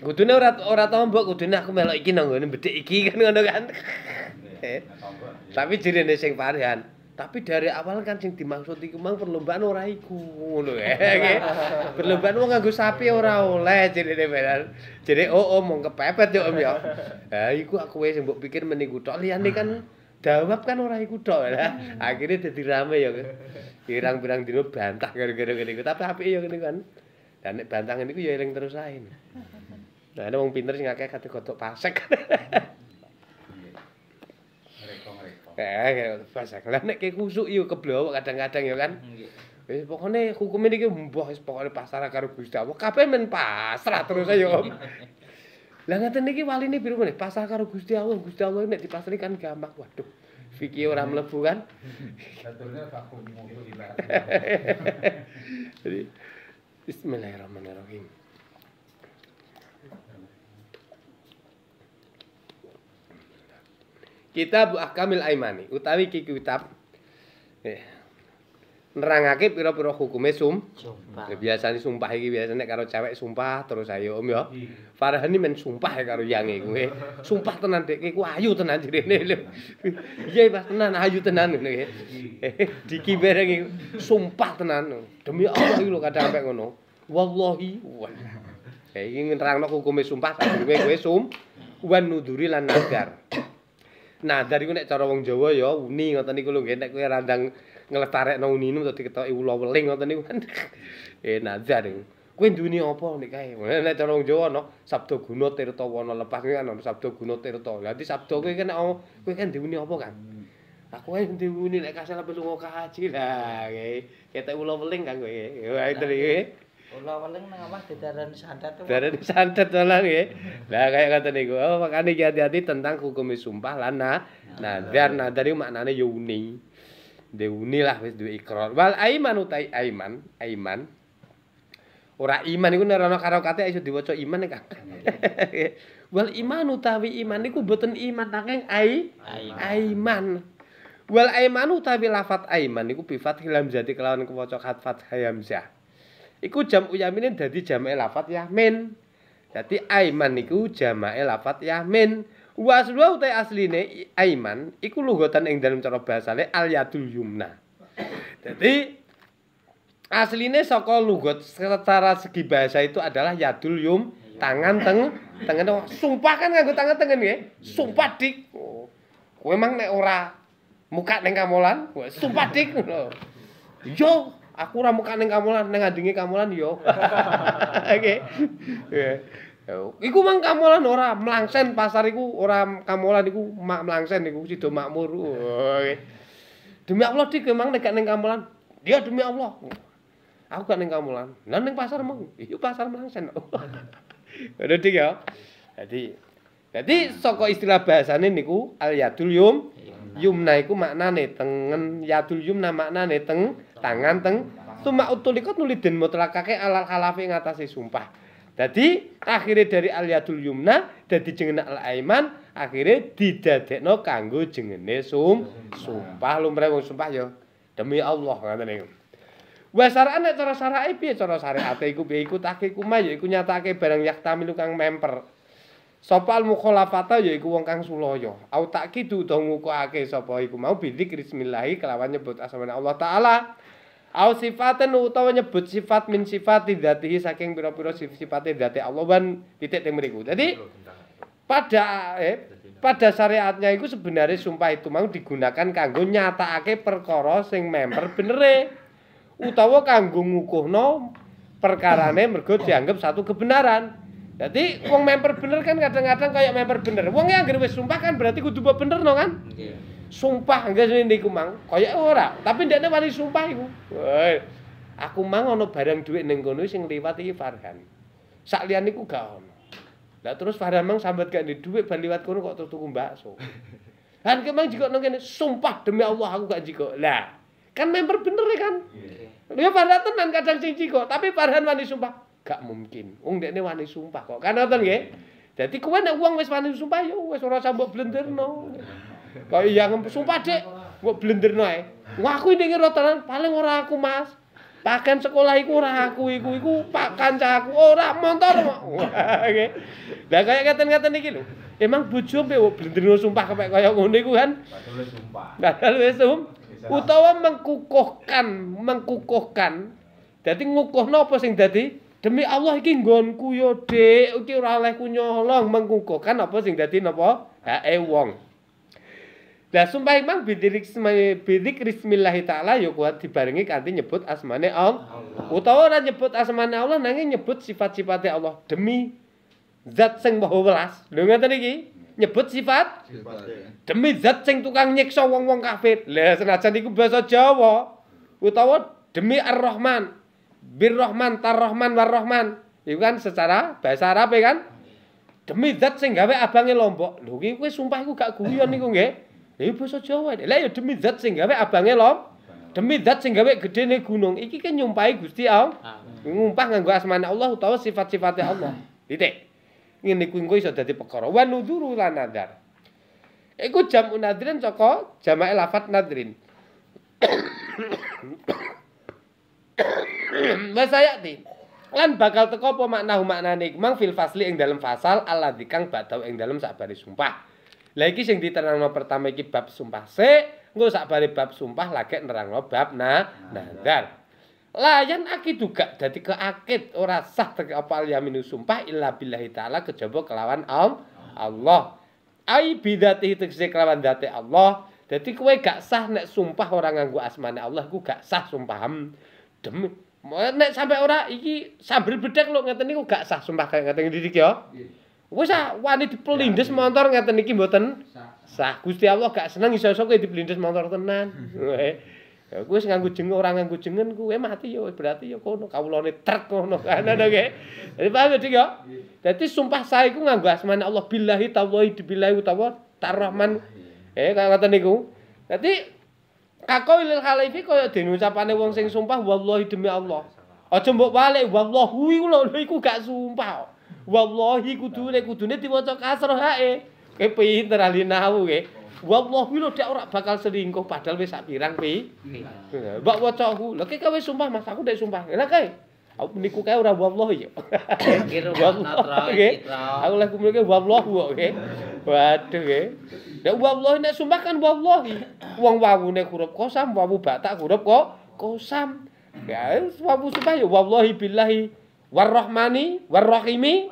Kudune ora ora tombok, kudune aku melok iki nang ngene bedhik iki kan ngono kan. Iya, iya, eh, iya. Tapi jirene sing parihan. Tapi dari awal kan sing dimaksud iku mang perlombaan ora iku ngono ya. Perlombaan wong nganggo sapi ora oleh jirene benar. Jadi oh oh mong kepepet yo Om ya. iku aku wis mbok pikir meniku tok liyane kan jawab kan ora iku tok lah. Hmm. Akhire dadi rame ya. Pirang-pirang dino bantah gara-gara ngene iku. Tapi apike yo ngene kan. Dan nek bantangan ku ya eling terus ae. Nah, ini wong pinter sing akeh kate gotok pasek. Eh, eh, kayak pasek. Lah nek kayak kusuk yo keblowok kadang-kadang ya kan. Wis eh, pokoknya hukum ini mbah wis pokoknya pasrah karo Gusti Allah. Kabeh men pasrah terus ayo. Lah ngaten niki waline biru meneh pasrah karo Gusti Allah. Gusti Allah nek dipasrah kan gampang. Waduh. Fikih orang mlebu kan. Betulnya vakum Jadi Bismillahirrahmanirrahim. Kitab Ahkamil Aimani utawi ki kitab eh, nerangake pira-pira hukume sum sumpah. Ya, biasane sumpah iki biasane karo cewek sumpah terus ayo Om ya. Iya. Farhani men sumpah ya karo yange kuwe. Sumpah tenan dek ku ayu tenan direne lho. Iya Mas tenan ayu tenan ngono ya. Eh, Diki bareng iku sumpah tenan. Demi Allah iki lho kadang sampe ngono. Wallahi wallahi. Kayak iki ngerangno hukume sumpah sadurunge gue sum wan nuduri lan nadar. nadar iku nek cara wong Jawa ya uni ngoten niku lho nek kowe randang ngletarekno uninu utawa diketoki ula weling ngoten niku kan eh nadar kowe duni apa nek kae nek cara wong Jawa no, sabda guna tirta wana lepas kan ono sabda guna tirta lha di sabda kowe kan kowe kan duni apa kan aku kan duni nek kasil apa lunga kaji lah kaya ketek ula weling kan kowe ya itu Kula weling nang omah didaren santet. Daren santet lho nggih. Lah kaya ngoten niku. Oh, makane hati-hati tentang hukum sumpah lan nah. Nah, biar nah dari maknane yo uni. De uni lah wis duwe ikrar. Wal aiman utai aiman, aiman. Ora iman iku nerono karo kate iso diwaca iman nek kan. Wal iman utawi iman niku boten iman nanging ai aiman. Wal aiman utawi lafat aiman niku bifat hilam jadi kelawan kewaca khat fat hamzah. Iku jamu yaminin jam elafat e ya yamin. jadi aiman iku elafat ya yamin. Wa aslu uta asline aiman iku lugotan yang dalam cara bahasanya al yadul yumna. jadi asline soko lugot secara segi bahasa itu adalah yadul yum tangan teng tangan teng sumpah kan nganggo tangan tengen ya sumpah dik oh. emang nek ora muka ning kamolan sumpah dik yo aku ora kamu ning Kamolan, ning kamu Kamolan yo. Oke. Iya. Iku mang kamulan ora melangsen pasar iku ora kamulan iku mak melangsen iku sida makmur. Oke. Demi Allah dik memang nek ning Kamolan. Dia ya, demi Allah. Aku gak ning Kamolan. Lah ning pasar mang. iku iya, pasar melangsen. Ada dik ya. Jadi jadi soko istilah bahasane niku al yadul yum yumna iku maknane tengen yadul yumna maknane teng tangan teng suma utulikot nuliden den mutlakake alal halafi ngatasi sumpah jadi akhirnya dari aliyatul yumna jadi jengenak al aiman akhirnya didadekno kanggo jengene sumpah lu wong sumpah yo demi Allah ngata nih Wa syara'an nek cara syara'e piye cara syariate iku piye iku tak iku mah ya iku nyatake barang yaktamilu kang memper Sapa al mukhalafata ya iku wong kang sulaya. Au tak kidu do ngukuhake sapa iku mau bidik bismillah kelawan nyebut asma Allah taala. Aw sifatan utawa nyebut sifat min sifat dzatihi saking pira-pira sifat dzati Allah ban titik yang mriku. Jadi pada eh, pada syariatnya itu sebenarnya sumpah itu mau digunakan kanggo nyatakake perkara sing member bener benere utawa kanggo ngukuhno perkarane mergo dianggap satu kebenaran. Jadi wong member bener kan kadang-kadang kayak member bener. Wong yang anggere sumpah kan berarti kudu bener no kan? Iya sumpah enggak sih ini mang kaya ora tapi ndekne wani sumpah iku aku mang ono barang duit neng kono sing liwat iki Farhan sak liyane iku gak lah terus Farhan mang sambat gak di duit ban liwat kono kok terus tuku bakso kan kemang jiko nang kene sumpah demi Allah aku gak jiko lah kan member bener ya kan yeah. pada ya, tenan kadang sing jiko tapi Farhan wani sumpah gak mungkin wong ndekne wani sumpah kok kan ngoten nggih jadi iya. kowe nek uang wes wani sumpah yo ya wis ora sambok no. Kau iya sumpah dek, gua blender noy. Ngaku ini ngiru tenan, paling orang aku mas. Pakan sekolah iku ora aku iku iku pak kanca aku oh, ora motor. Oke. Lah kaya ngaten-ngaten iki lho. Emang bojo mbek blender blendero sumpah kepek kaya ngene iku kan. Padahal wis sumpah. Padahal wis sum. Utawa mengkukuhkan, mengkukuhkan. Dadi ngukuhno apa sing dadi? Demi Allah iki nggonku yo, Dik. Iki ora oleh ku nyolong mengkukuhkan apa sing dadi napa? Hae wong. Lah sumpah emang bidik rismillah ta'ala yuk ya kuat dibarengi kanti nyebut asmane Allah. Utawa ora nyebut asmane Allah nanging nyebut sifat-sifatnya Allah demi zat sing maha welas. Lho ngoten iki nyebut sifat demi zat sing tukang nyiksa wong-wong kafir. Lah senajan iku basa Jawa utawa demi Ar-Rahman. bir Rahman Birrahman, Tarrahman, Warrahman. Iku kan secara bahasa Arab ya kan. Demi zat sing gawe abange lombok. Lho iki kuwi sumpah iku gak guyon niku nggih. Ya bahasa Jawa. Lah ya demi zat sing gawe abange lom. Demi zat sing gawe gedene gunung iki kan nyumpahi Gusti Allah. Ngumpah nganggo asmane Allah utawa sifat sifatnya Allah. Titik. Ngene kuwi engko iso dadi perkara. Wa ikut lan Iku jam nadrin saka jamae lafat nadrin. Wasayati. Lan bakal teko apa makna maknane mang fil fasli ing dalem fasal alladzi dikang badau ing dalem sabare sumpah. Lah iki sing diterangno pertama iki bab sumpah. Sik, engko sakbare bab sumpah lagek nerangno bab na nazar. Layan aki juga. dadi keakit ora sah teke apa al yaminu sumpah Ila billahi taala kejaba kelawan Allah. Ai bidati tegese kelawan dati Allah. Dadi kowe gak sah nek sumpah ora nganggo asmane Allah ku gak sah sumpaham. Demi nek sampai ora iki sambil bedek lho ngeten niku gak sah sumpah kaya ngeten iki yo. Yeah. Wis sak ah, wani dipelindes ya, motor ngeten iki mboten. Sah. Gusti Allah gak seneng iso-iso kowe dipelindes motor tenan. Hmm. Ya kowe sing nganggo jeng ora nganggo jengen kowe mati ya berarti ya kono kawulane truk ngono kan ana hmm. ge. Jadi paham dik yo. Dadi sumpah saya iku nganggo asmane Allah billahi tawahi dibillahi utawa tarrahman. Ya, eh, kaya ngoten niku. Dadi kakoi lil khalifi kaya den ucapane wong sing sumpah wallahi demi Allah. Aja mbok wale wallahu iku lho iku gak sumpah. Oh. wallahi kudune kudune diwaca kasar hae kowe pinter ahli nawu ke wallahi lho dek ora bakal selingkuh padahal wis sak pirang pi mbak waca aku lho kowe sumpah mas aku ndek sumpah lah kae aku niku kae ora wallahi ya aku lek kumpul ke wallahi kok ke waduh ke nek wallahi nek sumpah kan wallahi wong wawune huruf kosam wawu batak huruf kok kosam Ya, wabu sumpah ya, wallahi billahi, warrohmani, warrohimi,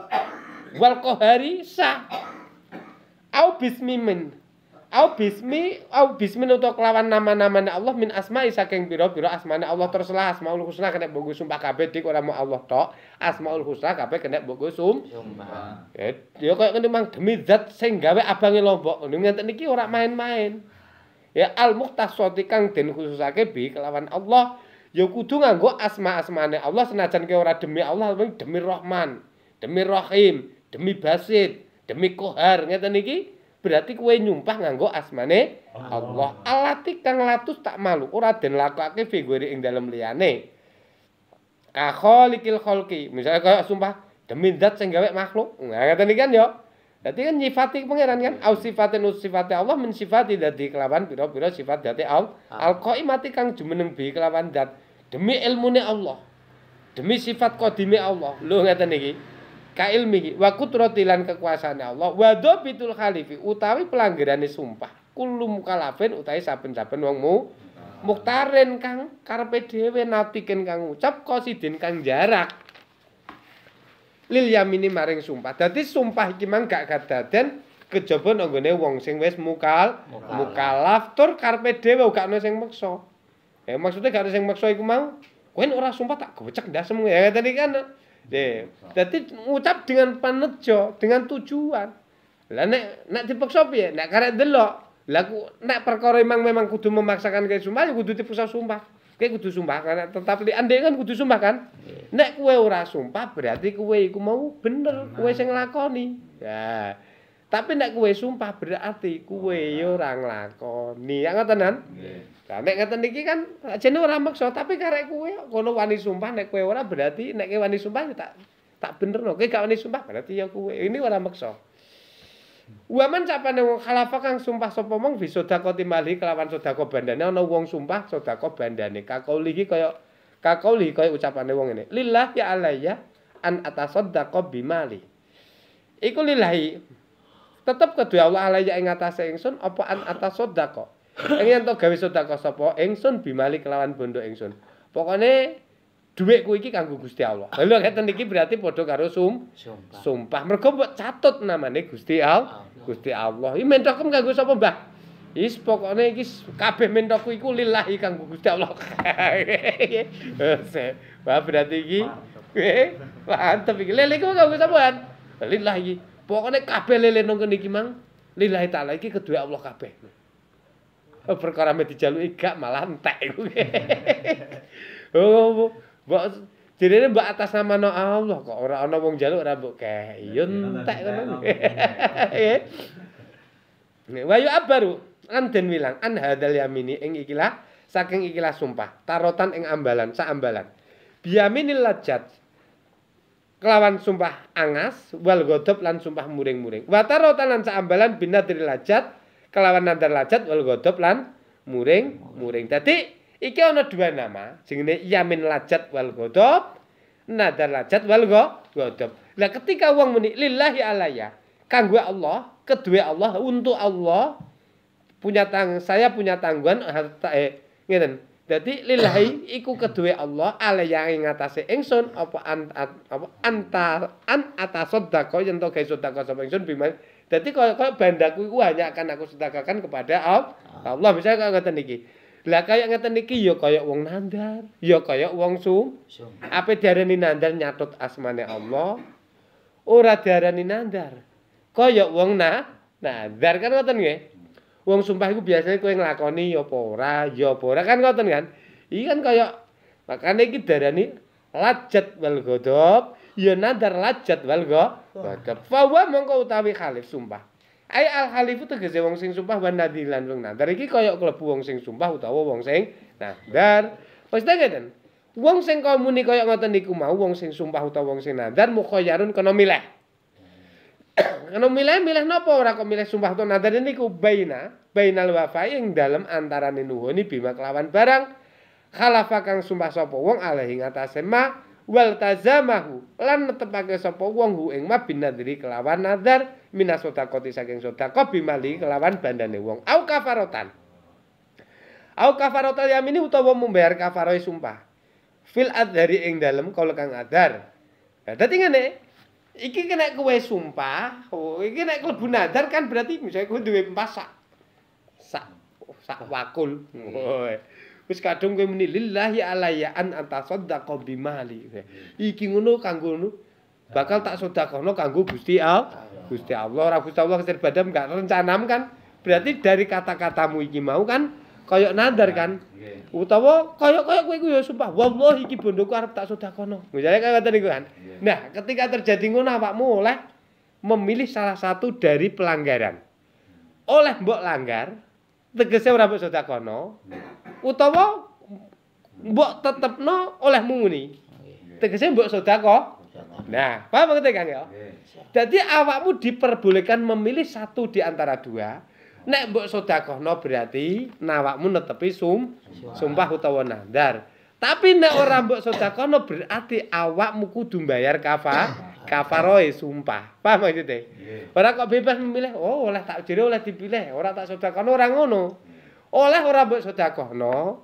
walkohari, sah. Au bismi min. Au bismi, au bismi untuk lawan nama-nama Allah min asma saking biro-biro asmane Allah teruslah asmaul husna kena bogo sumpah kabeh dik ora mau Allah tok. Asmaul husna kabeh kena bogo sumpah. Eh, ya koyo ngene mang demi zat sing gawe abange lombok ngene niki ora main-main. Ya al muhtasodi kang den khususake bi kelawan Allah. ya kudu nganggo asma-asmane Allah senajan ke ora demi Allah demi Rahman, demi Rahim, demi Basit, demi Kohar ngeten iki berarti kowe nyumpah nganggo asmane Allah. Allah kang latus tak malu ora den lakake figure ing dalem liyane. Ka kholikil kholqi, misale kaya sumpah demi zat sing gawe makhluk. Nah, ngeten iki kan yo. Dadi kan nyifati pangeran kan au sifatin sifati Allah min sifati dadi kelawan pira-pira sifat dadi au al ah. qaimati kang jumeneng bi kelawan dat demi ilmune Allah demi sifat qadime Allah lho ngeten iki ka ilmi iki wa qudrati lan kekuasaane Allah wa dhabitul khalifi utawi pelanggarane sumpah kullu kalafin, utawi saben-saben wong mu ah. muktarin kang karepe dhewe natiken kang ucap sidin kang jarak lil yamini maring sumpah. Dadi sumpah iki mang gak kadaden kejaba nanggone wong sing wis mukal mukalaf tur karepe dhewe gak ono sing meksa. Eh, maksudnya gak ono sing meksa iku mau kowe ora sumpah tak gocek ndasem ya kan tadi kan. deh, dadi ngucap dengan panejo, dengan tujuan. Lah nek nek dipaksa piye? Nek karek delok. Lah nek perkara memang memang kudu memaksakan kaya sumpah ya kudu dipaksa sumpah kowe kudu sumpah karena tetap lian kan kudu sumpah kan iya. nek kowe ora sumpah berarti kowe iku mau bener nah. kowe sing nglakoni ya tapi nek kowe sumpah berarti kowe nah. ya ora nglakoni ya ngoten kan Nah, nek ngeten iki kan jane ora maksa, tapi karek kowe kono wani sumpah nek kowe ora berarti nek kowe wani sumpah ya tak tak no Kowe gak wani sumpah berarti ya kowe. Ini ora maksa. Waman capane wong khalafah kang sumpah sapa mung bisa dakoti mali kelawan sedako bandane ana wong sumpah sedako bandane kakauli iki kaya kakauli kaya ucapane wong ngene lillah ya alayya an atasaddaqo bimali iku lillahi tetep kudu Allah alayya ing atase ingsun apa an atasaddaqo ing yen to gawe sedako sapa ingsun bimali kelawan bondo ingsun pokone duitku iki kanggo Gusti Allah. Lha ngeten iki berarti padha karo sum sumpah. Sumpah. Mergo mbok catut namane Gusti Allah. Gusti Allah. Iki mentokem kanggo sapa, Mbah? Is pokoknya iki kabeh mentoku iku lillahi kanggo Gusti Allah. Wah berarti iki mantep eh, iki. Lele iku kanggo sampean. Lillahi iki. Pokoknya kabeh lele nang kene iki mang lillahi taala iki kedua Allah kabeh. Perkara me dijaluki gak malah entek iku. Oh, Mbok jenenge mbok atas nama no Allah kok ora ana wong jaluk ora mbok kei. Iya, Yo iya, entek ngono. Wayu abaru an den wilang an hadal yamini ing ikilah saking ikilah sumpah tarotan ing ambalan sa ambalan biyaminil lajat kelawan sumpah angas wal godop lan sumpah muring-muring watarotan lan sa ambalan binadril lajat kelawan nadar lajat wal godop lan muring muring tadi Iki ono dua nama, jenenge yamin lajat wal ghadab, nadar lajat wal ghadab. Nah ketika wong muni lillahi alaya, kanggo Allah, kedua Allah, untuk Allah, punya tang saya punya tanggungan harta eh ngeten. Dadi lillahi iku kedua Allah alaya yang ing atase apa anta an apa antar an sodako yen to gawe sedekah sapa ingsun biman. Jadi kalau kaya bandaku iku hanya akan aku sodakakan kepada Allah. Allah Misalnya kaya ngoten iki. Lah kaya ngeten iki ya kaya wong nandar, ya kaya wong sumpah, Apa diarani nandar nyatut asmane Allah? Ora diarani nandar. Kaya wong na nandar kan ngoten nggih. Wong sumpah iku biasanya kowe nglakoni ya apa ora, ya apa ora kan ngoten kan. Iki kan kaya makane iki diarani lajat wal ghadab, ya nandar lajat wal ghadab. Fa wa mongko utawi khalif sumpah. Ai al halifu tegese wong sing sumpah wan nadilan wong nandar iki kaya klebu wong sing sumpah utawa wong sing nandar. Wis ta ngeten? Wong sing komuni kaya ngoten niku mau wong sing sumpah utawa wong sing nandar mukhayyarun kena milih. kena milih milih napa ora kok milih sumpah utawa nandar niku baina bainal wafa'i ing dalem antaraning nuhuni bima kelawan barang khalafa sumpah sapa wong alaing atase mah wal tazamahu lan netepake sapa wong hu ing kelawan nazar minasota sedekati saking sedekah bimali kelawan bandane wong au kafarotan au kafarotan yamini utawa membayar kafaroe sumpah fil adhari ing dalem kalau kang adhar nah, dadi ngene iki kena kue sumpah oh iki nek klebu nazar kan berarti misalnya kowe duwe pasak sak sak wakul oh. Wis kadung kowe muni lillahi alayya an antasaddaqa bimali. Iki ngono kanggo bakal tak sedekahno kanggo Gusti Allah. Gusti Allah ora Gusti Allah kesir badam gak rencanam kan. Berarti dari kata-katamu iki mau kan kaya nadar kan. Utawa kaya-kaya kowe iku ya sumpah wallahi iki bondoku arep tak sedekahno. Misale kaya ngoten niku kan. Iya. Nah, ketika terjadi ngono awakmu oleh memilih salah satu dari pelanggaran. Oleh mbok langgar tegese ora mbok sedekahno. Iya. utawa mbok tetepno oleh muni. Tegese mbok sedekah. Nah, paham ngerti Kang ya? Dadi awakmu diperbolehkan memilih satu di antara dua. Nek mbok sedekahno berarti nawakmu netepi sum sumpah utawa nandar. Tapi nek ora mbok sedekahno berarti awakmu kudu mbayar kafah. kafaroe sumpah. Paham maksudnya? Yeah. Ora kok bebas memilih, oh oleh tak jere oleh dipilih, ora tak sedekahno ora ngono. oleh ora mbok no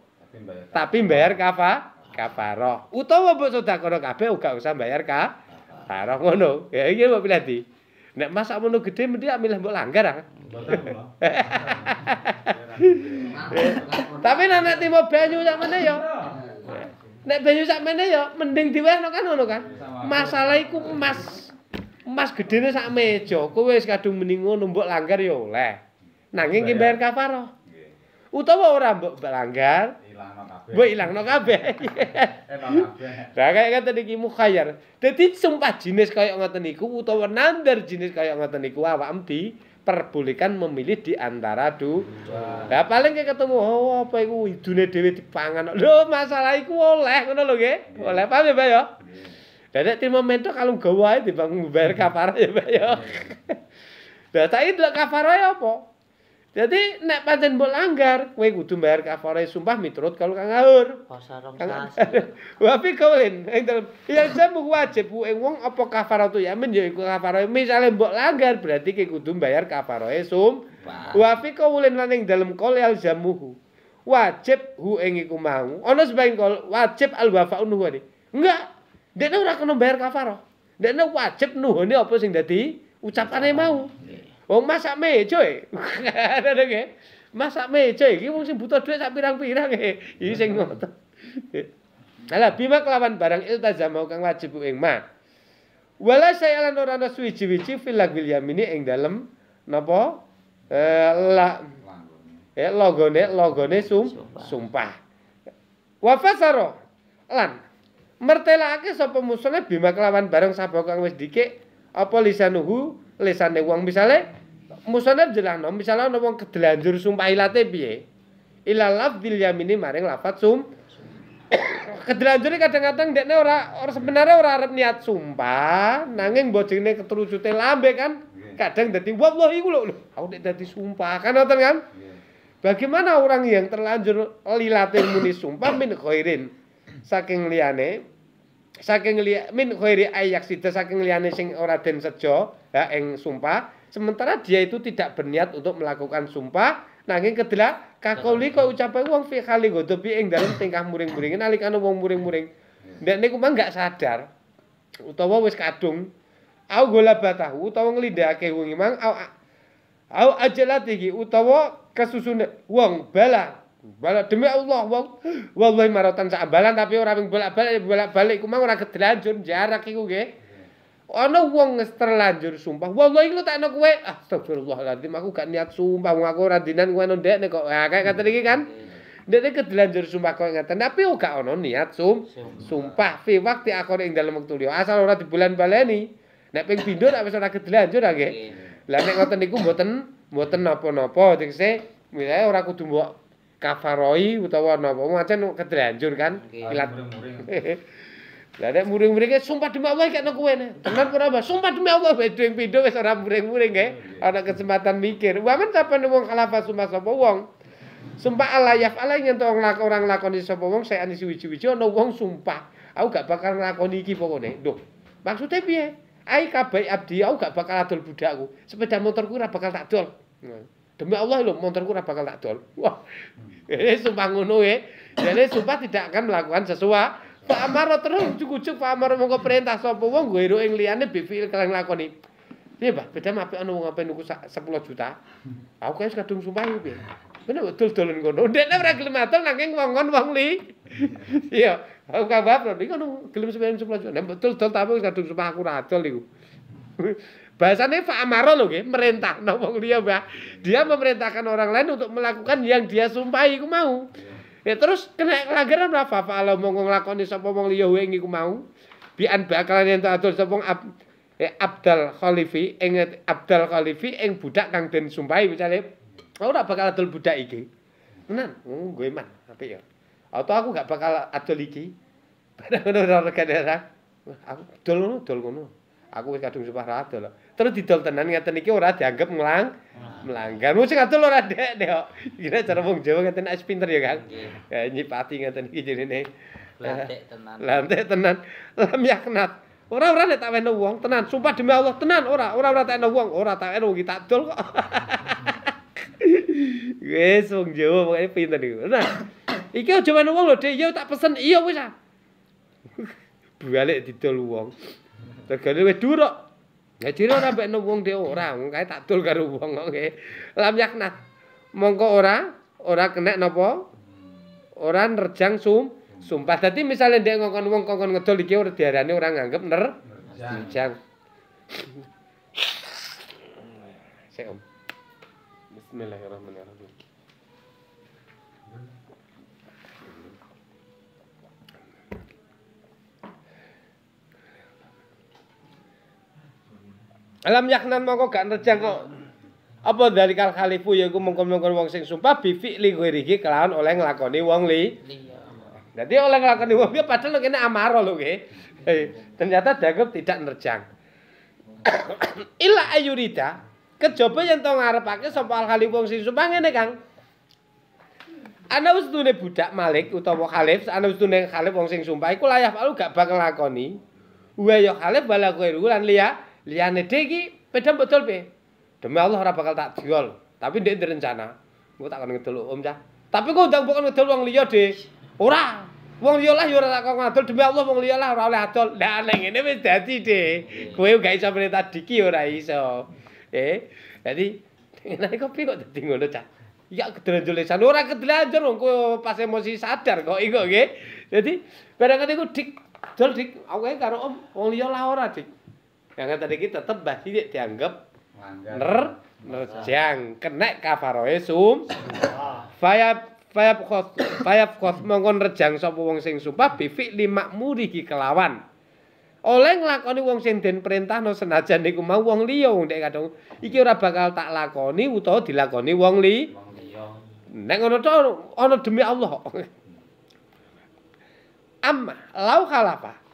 tapi bayar kafa kafaroh utawa mbok sedekahno kabeh uga usah bayar ka kafaroh ngono ya ini mau pilih di nek masak mono gede mending milih mbok langgar ah tapi nanti nek timo banyu sak mana ya. yo nek banyu sak mana ya, yo mending no kan ngono kan masalah iku mas mas gedene sak mejo kowe wis kadung mending ngono mbok langgar yo ya oleh nanging ki bayar kafaroh utawa ora mbok langgar ilangno kabeh ilangno kabeh ilangno kabeh kaya ngene iki mukhayyar dadi sumpah jenis kaya ngoten niku utawa nandar jenis kaya ngoten niku awak di perbolehkan memilih di antara du. Lah paling ketemu oh, apa iku idune dhewe dipangan. Lho masalah iku oleh ngono lho nggih. Oleh paham ya, Pak ya? Dadi timo mento kalau gawe dibangun bayar kafara ya, Pak ya. Lah ta iki kafara ya apa? Jadi nek pancen mbok langgar, kowe kudu mbayar kafare sumpah miturut kalau kang ngawur. Pasar rong tas. Wapi kowe lin, ing wajib bu ing wong apa kafaratu yamin ya iku kafare. Misale mbok langgar berarti ki kudu mbayar kafare eh, sum. Wapi kowe lin lan ing dalem kol al jamuhu. Wajib hu ing iku mau. Ana sebaik wajib al wafa nuhu ni. Enggak. Dene ora kena mbayar kafaro. Dene wajib nuhune apa sing dadi ucapane mau. Hmm. Wong oh, masak meja e. Ngono nggih. Masak meja iki wong sing butuh dhuwit sak pirang-pirang e. Iki sing ngoten. Ala bima kelawan barang iltazam mau kang wajib ing mah. Wala saya lan ora ana suwi-suwi fil lag ini ing dalem napa? Eh Eh logone logone sumpah. Wa fasara lan mertelake sapa musuhne bima kelawan bareng sapa kang wis dikik apa lisanuhu lesane wong misale musanab jelangno misale ana wong kedelanjur sumpah ilate piye ila lafdzil yamini maring lafat sum kedelanjure kadang-kadang dekne ora ora sebenarnya ora arep niat sumpah nanging bojengne keterucute lambe kan kadang dadi wallahi ku lho aku nek dadi sumpah kan ngoten kan Bagaimana orang yang terlanjur lilatin muni sumpah min khairin saking liyane saking li min khairi ayyaksida saking liyane sing ora den sejo ya ing sumpah sementara dia itu tidak berniat untuk melakukan sumpah nanging kedelak kakoli kok ucape wong fi khali ing dalem tingkah muring-muring nalikane wong muring-muring ndek niku mah enggak sadar utawa wis kadung au gola batahu utawa nglindakake wong imang au au utawa kesusune wong balang Bala demi Allah wong wallahi marotan sak ambalan tapi ora ping bolak-balik bolak-balik ku mang ora gedelanjur jarak iku nggih. Ana wong wis terlanjur sumpah wallahi lu takno kowe astagfirullahalazim aku gak niat sumpah wong aku ora dinan kowe nang ndekne kok kaya kata iki kan. Nek Ndekne gedelanjur sumpah kok ngaten tapi ora gak ono niat sumpah, sumpah fi waktu aku ing dalam waktu liyo asal ora dibulan baleni. Nek ping pindho tak wis ora gedelanjur nggih. Lah nek ngoten niku mboten mboten napa-napa dikse Wis ora kudu mbok kafaroi utawa napa macan kedranjur kan kilat lha nek muring-muringe sumpah demi Allah kayak e nang kowe ne ora sumpah demi Allah bedeng pindho wis ora muring-muring ge ana kesempatan mikir wamen sapa wong kalafa sumpah sapa wong sumpah Allah, ya Allah to ngelak orang lakoni sapa wong saya anisi wiji-wiji ana wong sumpah aku gak bakal ngelakoni iki pokoke lho maksudnya piye Aku kabeh abdi aku gak bakal adol budakku. Sepeda motorku ora bakal tak dol. Nah. demi Allah lo montorku ora bakal tak dol. Wah. Hmm. Jadi sumpah ngono ya. Jadi sumpah tidak akan melakukan sesuatu. Pak Amar terus ujuk-ujuk Pak Amar mongko perintah sapa wong gue ero ing liyane bifil kalian lakoni. Iya, Pak, beda mah apa nunggu ngapain nunggu sepuluh juta. Aku kayak sekadung sumpah ya, Pak. Bener, betul, betul, nunggu nunggu. Udah, nah, berarti lima nangkeng wong wong li. Iya, aku kabar, nunggu nunggu, kelima sepuluh juta. Nah, betul, betul, tapi sekadung sumpah aku ratul, nih. Bahasanya Pak Amaro loh, nggih, merintah wong dia bah, Dia memerintahkan orang lain untuk melakukan yang dia sumpahi ku mau. Ya terus kena pelanggaran lah fa fa'ala monggo ngelakoni sopo wong liya wingi ku mau. Bi an bakalan ento atur sapa ab, eh, Abdal Khalifi yang Abdal Khalifi ing budak kang den sumpahi misale ora bakal adol budak iki. Tenan, oh, gue man, tapi ya. Atau aku gak bakal adol iki. Padahal ora regane aku dol ngono, dol ngono. Aku wis kadung sumpah ra terus didol tenan ngeten niki ora dianggap melang melanggar mesti ngatur ora Dek yo kira cara wong Jawa ngeten es pinter ya Kang ya eh, nyipati ngeten iki jenenge lantek tenan eh, lantek tenan lam ora ora nek tak weno wong tenan sumpah demi Allah tenan ora ora ora tak wong ora tak weno iki tak dol kok wis wong Jawa pokoknya pinter iki nah iki aja weno wong lho Dek yo tak pesen iya wis ah balik didol wong tergale wis durok Jadi ora mbek no wong dhewe ora, kae tak dul karo wong kok nggih. Lam yakna. Mongko ora ora kena napa? Ora nerjang sum sumpah. Dadi misalnya ndek ngongkon wong ngedol iki ora diarani ora nganggep ner. Nerjang. Bismillahirrahmanirrahim. Alam yaknan mongko gak nerjang kok apa dari kal khalifu ya iku mongko-mongko wong sing sumpah bi fi'li ghairihi kelawan oleh nglakoni wong li. Iya, Dadi oleh nglakoni wong Li ya padahal lo kene amaro lho ke. Eh, ternyata dianggap tidak nerjang. Ila ayurida kejaba yang to ngarepake sapa al khalifu wong sing sumpah ngene Kang. Ana ustune budak Malik utawa Khalif, ana ustune Khalif wong sing sumpah iku layah lu gak bakal lakoni. Wa ya Khalif bala ghairu lan liya liyane dhek iki pedha botol pe. Demi Allah ora bakal tak jual, tapi ndek direncana. Gua tak kon ngedol Om cah. Tapi kok ndang bukan ngedol wong liya, Dik. Ora. Wong liya lah ya ora tak ngadol demi Allah wong liya lah ora oleh adol. Lah nek ngene wis dadi, Dik. Kowe gak iso perintah diki ora iso. Eh. Jadi ngene kopi kok dadi ngono, cah. Ya kedelanjolesan ora kedelanjur wong kowe pas emosi sadar kok iku nggih. Jadi barang ngene iku dik dol dik aku karo om wong liya lah ora dik. yang tadi kita tetap bahsi dia dianggap ner nerjang kena kafaroe sum faya faya kos faya kos rejang sopo wong sing sumpah bivi limak muri ki kelawan oleh ngelakoni wong sing den perintah no senajan niku mau wong liyo ndek kadung iki ora bakal tak lakoni utawa dilakoni wong li Neng ono to ono demi Allah. Ama lau kalapa.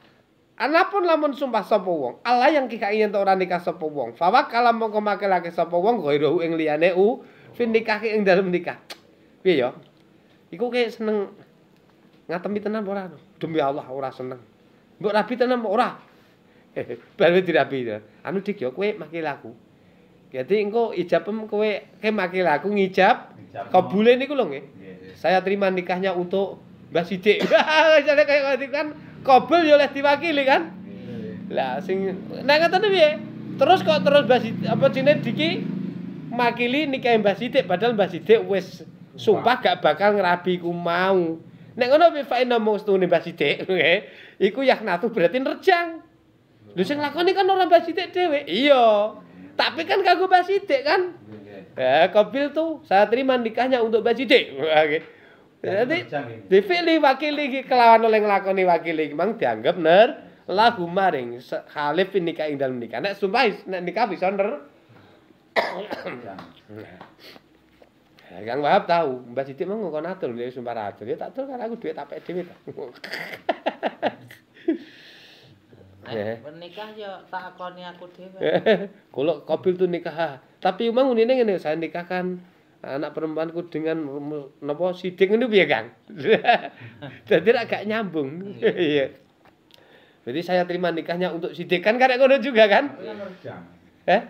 Anapun lamun sumpah sapa wong, Allah yang kikain entuk ora nikah sapa wong. Fa wakala mongko makelake sapa wong ghairuhu ing liyane u fin nikahke ing dalem nikah. Piye ya? Iku kayak seneng ngatemi tenan ora? Demi Allah ora seneng. Mbok rabi tenan ora? Bare dirabi ya. Anu dik yo kowe makil aku. Jadi engko ijab kowe ke makil aku ngijab. Kabule niku lho nggih. Saya terima nikahnya untuk Mbak Sidik. Saya kayak ngerti kan kobel ya oleh diwakili kan? Iya. Lah sing nek ngoten piye? Terus kok terus Mbah apa jenenge Diki makili nikah Mbah Sidik padahal Mbah Sidik wis sumpah gak bakal ngerabi ku mau. Nek ngono piye mung mustune Mbah Sidik, iku tuh berarti nerjang. Lho sing lakoni kan ora Mbah Sidik dhewe. Iya. Tapi kan kagok Mbah Sidik kan. Iya. Eh, kobil tuh saya terima nikahnya untuk Mbah Sidik. Jadi dipilih wakili iki kelawan oleh nglakoni wakili iki mang dianggap ner lagu maring khalif nikah ing dalem nikah. Nek sumpah nek nikah bisa ner. Nah, Kang Wahab tahu, mbak siti mau ngkon atur dia sumpah atur. dia ya tak atur karena aku duit tapi dhewe ta. Eh, eh. Menikah ya tak akoni aku dhewe. kalau kabil tu nikah. Tapi umang ngene ngene saya nikahkan anak perempuanku dengan nopo sidik ini biar Kang. jadi agak nyambung. Iya. iya. Jadi saya terima nikahnya untuk sidik kan karek ngono juga kan? kan eh?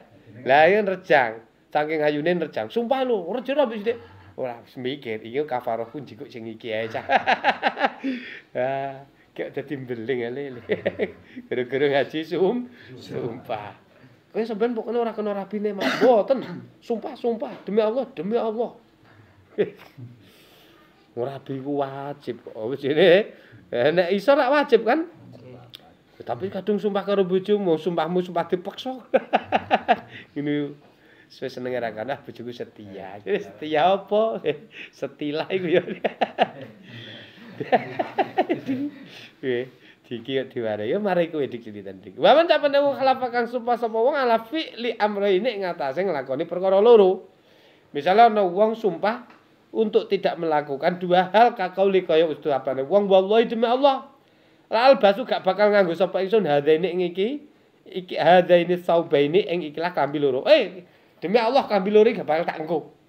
Lah iya, rejang, saking ayunin rejang. Sumpah lu rejang ora sidik. Ora mikir, iki kafarohku njikuk sing iki ae. Ah, kok dadi mbeling ale. Ya, Gara-gara ngaji sum, sumpah. Wes eh, sampean pokoke ora kena rabine, Mas. Mboten. Sumpah, sumpah demi Allah, demi Allah. Ora biku wajib kok oh, wis ini. Eh, nek iso lak wajib kan? Tapi kadung sumpah karo bojomu, sumpahmu sumpah dipaksa. ini saya seneng ra kanah bojoku setia. setia apa? Setilah iku ya. Nggih. Diki kok diwarai ya mari kowe dikilitan diki. Waman tak penemu khalafa kang sumpah sapa wong ala fi'li ini ngatasé nglakoni perkara loro. Misalnya ana wong sumpah untuk tidak melakukan dua hal kakau kakauli kaya ustuhapane wong wallahi demi Allah. Lal basu gak bakal nganggo sapa ingsun ini ing iki iki ini saubaini ing ikilah kambi loro. Eh demi Allah kambi loro gak bakal tak engko.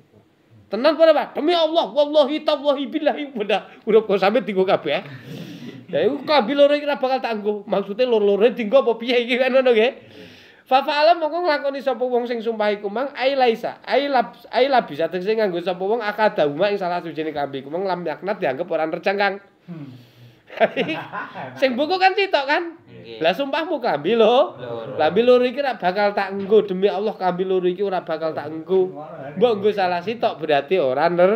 tenang pada Pak, demi Allah wallahi tallahi billahi udah udah kok sampe tinggo kabeh. Eh. Ya iku kambi iki ora bakal tanggo. Maksude loro-lore dienggo apa piye iki kan ngono nggih. Fa fa'alam mongko nglakoni sapa wong sing sumpah iku mang ai laisa ai lab ai lab bisa tegese nganggo sapa wong akada dauma ing salah sijine kambi iku mang lam yaknat dianggep ora rejang Kang. Hmm. Sing buku kan tok kan? Lah sumpahmu klambi lo, Klambi lo iki ora bakal tak enggo demi Allah klambi lo iki ora bakal tak enggo. Mbok enggo salah sitok berarti ora ner.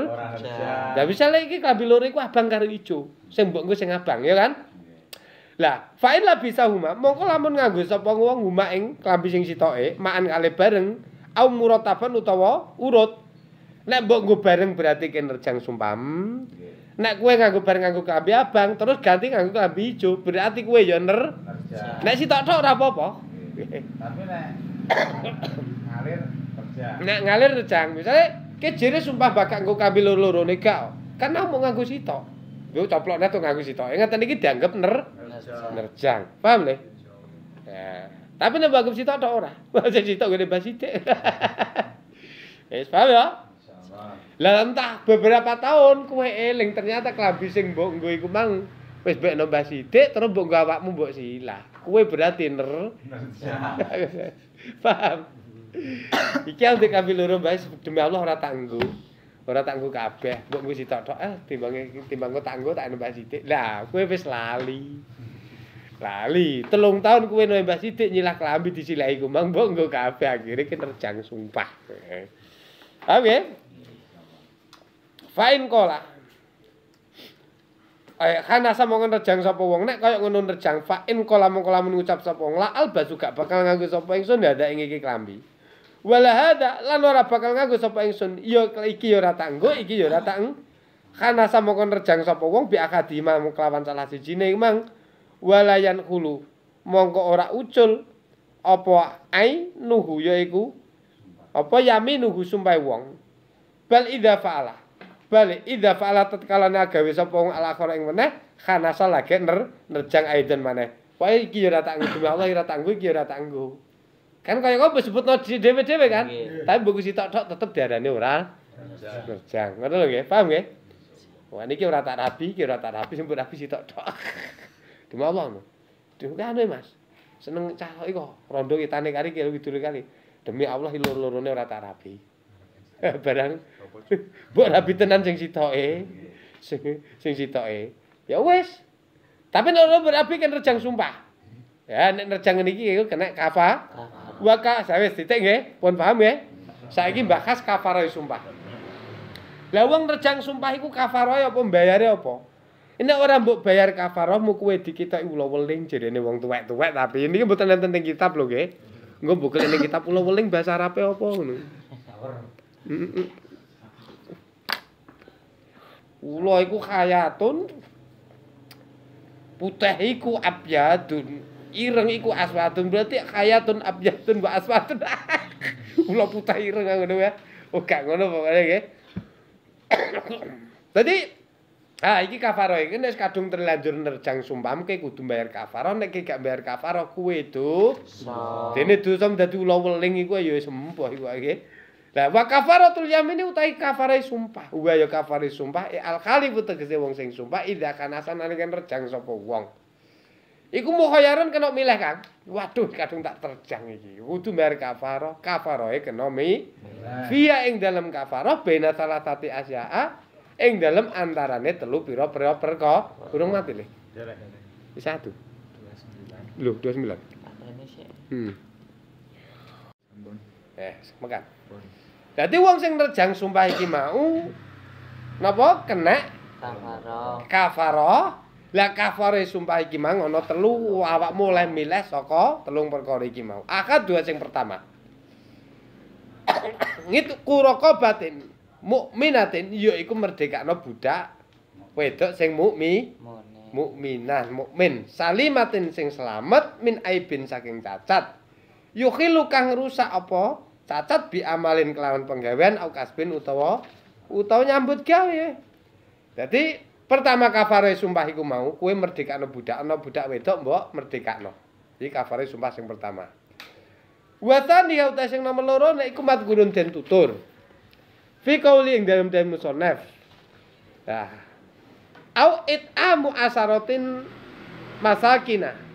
Lah bisa iki klambi lo iku abang karo ijo. Sing mbok enggo sing abang ya kan? Lah, fa'in la bisa huma, mongko lamun nganggo sapa wong huma ing klambi sing sitoke, makan kale bareng au murataban utawa urut. Nek mbok nggo bareng berarti kinerjang sumpam. Hmm. Yeah. Nek kue nganggu bareng nganggu kambi abang terus ganti nganggu kambi hijau, berarti kue ya ner. Nek si tok tok apa-apa. Tapi nek ngalir kerja. Nek ngalir rejang, misalnya kejere sumpah bakal nganggo kambi loro-loro nega, gak. Kan mau si tok. Yo coplok nek si tok. Ingat ini dianggap ner. Nerjang. Paham nih? Ya. Tapi nek bagus si tok ora. si tok gede basi basitik. Eh, paham ya? Lah entah beberapa tahun kue eling ternyata klambi sing mbok nggo iku mang wis mbek nambah sithik terus mbok nggo awakmu mbok silah. Kowe berarti ner. Paham? Iki ambek dikambil loro bae demi Allah ora tak nggo. Ora tak nggo kabeh. Mbok nggo sitok tok ah eh, timbange timbangku tak tak nambah sithik. Lah kue wis lali. Lali, telung tahun kue nambah sithik nyilah klambi disilahi kumang mang mbok nggo kabeh akhire sumpah. Oke. Okay. Ya? fain kola Ay, eh, kana sama ngon rejang sopo wong nek kaya ngono rejang Fa'in in kola mong kola mengucap sopo wong la alba juga bakal nganggu sopo yang sun ada ingi ki klambi wala hada lan ora bakal nganggu sopo yang sun iki yo rata enggo iki yo rata eng kana sama ngon rejang sopo wong bi akadi ma kelawan salah si jine emang walayan hulu mongko ora ucul apa ai nuhu yo iku apa yami nuhu sumpai wong bal idha fa'ala. Bali idza fa'ala tatkala nagawi sapa wong ing meneh khanasa lagi ner nerjang aidan maneh. Wae iki ya ra tak nggo Allah ra tak nggo iki ra tak nggo. Kan kaya kok disebutno dhewe-dewe kan. Tapi buku sitok tok tetep diarani ora nerjang. Ngono lho nggih, paham nggih? Wah niki ora tak rabi, iki ora tak rabi sempur rabi sitok tok. Demi Allah. Dhewe kan Mas. Seneng cah iki kok rondo kitane kari kidul kali. Demi Allah loro-lorone ora tak rabi. barang buat rabi tenan sing sitoke sing sing sitoke ya wes tapi nek ora berapi kan rejang sumpah ya nek rejang niki kena kafa waka sawis titik nggih pun paham ya saiki bahas kafara sumpah lah wong rejang sumpah iku kafara apa mbayare apa Ini orang mbok bayar kafaroh mukwe kue dikita ulo weling jadi ini wong tuwek tuwek tapi ini kan bukan tentang kitab loh ge. Gue bukan tentang kitab ulo weling bahasa Arabnya apa ngono. Ulo iku khayatun putih iku abyadun ireng iku aswadun berarti khayatun abyadun wa aswadun ulo putih ireng aku dewe ya? Oh, gak ngono pokoknya nggih dadi ah iki kafaro iki nek kadung terlanjur nerjang sumpamke kudu bayar kafaro nek gak bayar kafaro kuwe itu dene dosa dadi ulo weling iku ya sembuh iku nggih Nah, wa kafaratul yamin utai kafarai sumpah. Wa ya kafarai sumpah e eh, al khalifu tegese wong sing sumpah idza kanasan nalikan rejang sapa wong. Iku mukhayaran kena milih, Kang. Waduh, kadung tak terjang iki. Kudu mbayar kafaro, kafaroe kena mi. Via ing dalam kafaro, bena salah sati asya'a ing dalam antarane telu pira pira perko. Durung mati le. Wis satu. Lho, 29. Hmm. Eh, makan. Dadi wong sing nerjang sumpah iki mau napa kena kafarah. Lah kafare sumpah iki mang ana telu awakmu oleh milih saka telung perkara iki mau. Akad dua sing pertama. Ngit kurokobatin mukminatin yaiku merdekakno budak wedok sing mukmi mukminah mukmin salimatin sing selamat min aibin saking cacat. Yukhilu rusak apa? cacat bi amalin kelawan penggawean au kasbin utawa utawa nyambut gawe. Jadi pertama kafare sumpah iku mau kue merdeka budakno budak budak wedok mbok no. Jadi kafare sumpah yang pertama. Watani ya utas yang nomor loro nek iku gunung den tutur. Fi qauli ing dalem dalem musonef. Nah. Au it'amu asarotin masakina.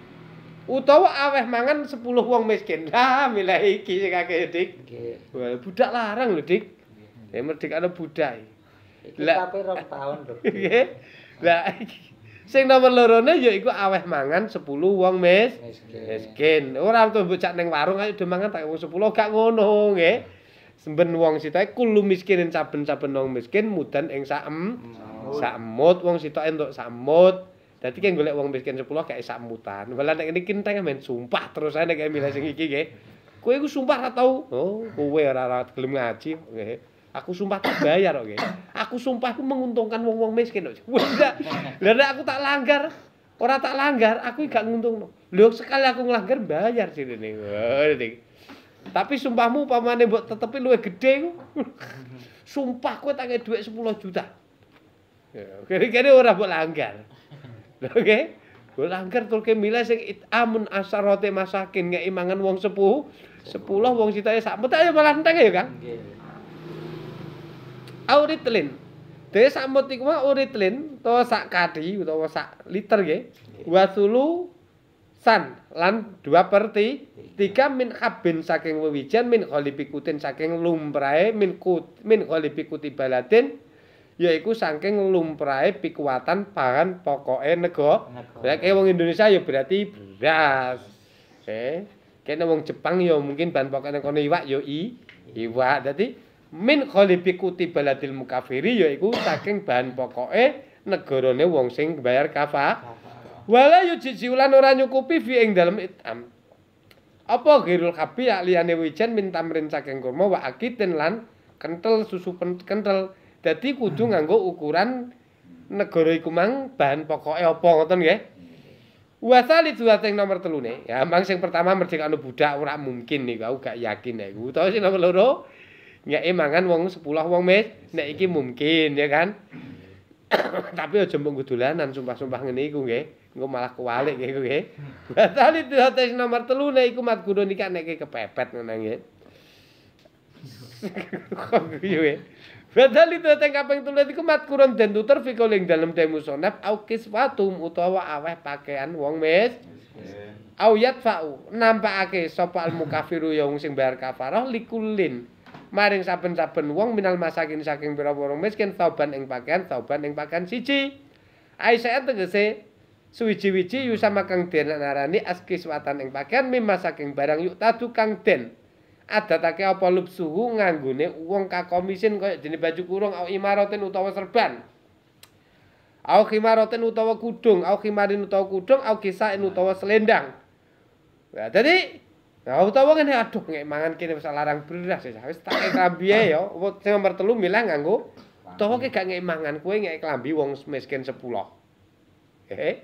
utawa aweh mangan 10 wong miskin. Ah, milih iki sing akeh, Dik. Nggih. Budak larang lho, Dik. Ya merdeka ana budak. Lah tapi rong taun lho. Nggih. Lah iki sing nomor loro ne yaiku aweh mangan 10 wong mis miskin. Ora tuh mbok ning warung ayo do mangan tak 10 gak ngono, nggih. Semben wong sitae kulu miskinin saben-saben wong miskin mudan ing saem saemut wong sitae entuk saemut. Dadi kan golek wong miskin sepuluh kayak isak mutan. Malah nek niki enteng men sumpah terus ae kayak milih sing iki nggih. Kowe iku sumpah ra tau. Oh, kowe ora ra gelem ngaji. Aku sumpah tak bayar kok Aku sumpah aku menguntungkan uang uang miskin kok. Lah nek aku tak langgar, ora tak langgar, aku gak nguntungno. Lho sekali aku nglanggar bayar sini ning. Tapi sumpahmu pamane mbok tetepi luwih gede ku. Sumpah kowe tak duit sepuluh juta. Ya, kene-kene ora mbok langgar. Oke. Okay? Gue langgar tur mila sing amun asarote masakin nggak imangan wong sepuh sepuluh wong sitanya sak mutak ya malah enteng ya kang. Okay. Auritlin, deh sak mutik mah auritlin utawa sak kadi atau sak liter ya. Wasulu san lan dua perti tiga min kabin saking wewijan min kolipikutin saking lumprae min kut min kolipikuti balatin yaiku saking lumprahe pikuwatan pangan pokoke negara. Lah wong Indonesia ya berarti beras. Eh, kene wong Jepang ya mungkin bahan pokoke kono iwak ya i, iwak. Dadi min khalibi kuti baladil mukafiri yaiku saking bahan pokoke negarane wong sing bayar kafa. Wala yujijulan ora nyukupi fi dalem itam. Apa ghirul khabi liyane wijen min tamrin saking kurma wa akitin lan kentel susu kental. Pen- Dadi kudu nganggo ukuran negara iku mang bahan pokoke apa ngoten nggih. Wa salitsu ateng nomor 3 ne. Ya mang sing pertama merdeka anu budak ora mungkin niku aku gak yakin nek iku. Tau sing nomor loro, nyek mangan wong 10 wong mes nek iki mungkin ya kan. Tapi aja mung gudulanan sumpah-sumpah ngene iku nggih. Engko malah kewalik nggih iku nggih. Wa salitsu nomor 3 ne iku mat guru nika nek kepepet ngene nggih. Kok Wadali dateng kapeng tulet iku matkuron den tutur fiko ling dalem demu sonep au kiswatum utawa aweh pakaian wong mis. Au yat fa'u nampakake sapa al mukafiru ya wong sing bayar kafarah likulin maring saben-saben wong minal masakin saking pira-pira miskin tauban ing pakaian tauban ing pakaian siji. Aisyah tegese suwiji-wiji yusama kang den narani askiswatan ing pakaian mimma saking barang yuk tadu kang den. adatake apa lubsuhu nganggone wong kakomisin kaya jenis baju kurung au imaratin utawa serban au khimaratin utawa kudung au khimarin utawa kudung au kisahin utawa selendang ya jadi Nah, utawa ngene aduh nek mangan kene wis larang beras ya. Wis tak klambi ae ya. Sing nomor 3 milah nganggo utawa ki gak nek mangan kuwe nek klambi wong miskin sepuluh. Heh.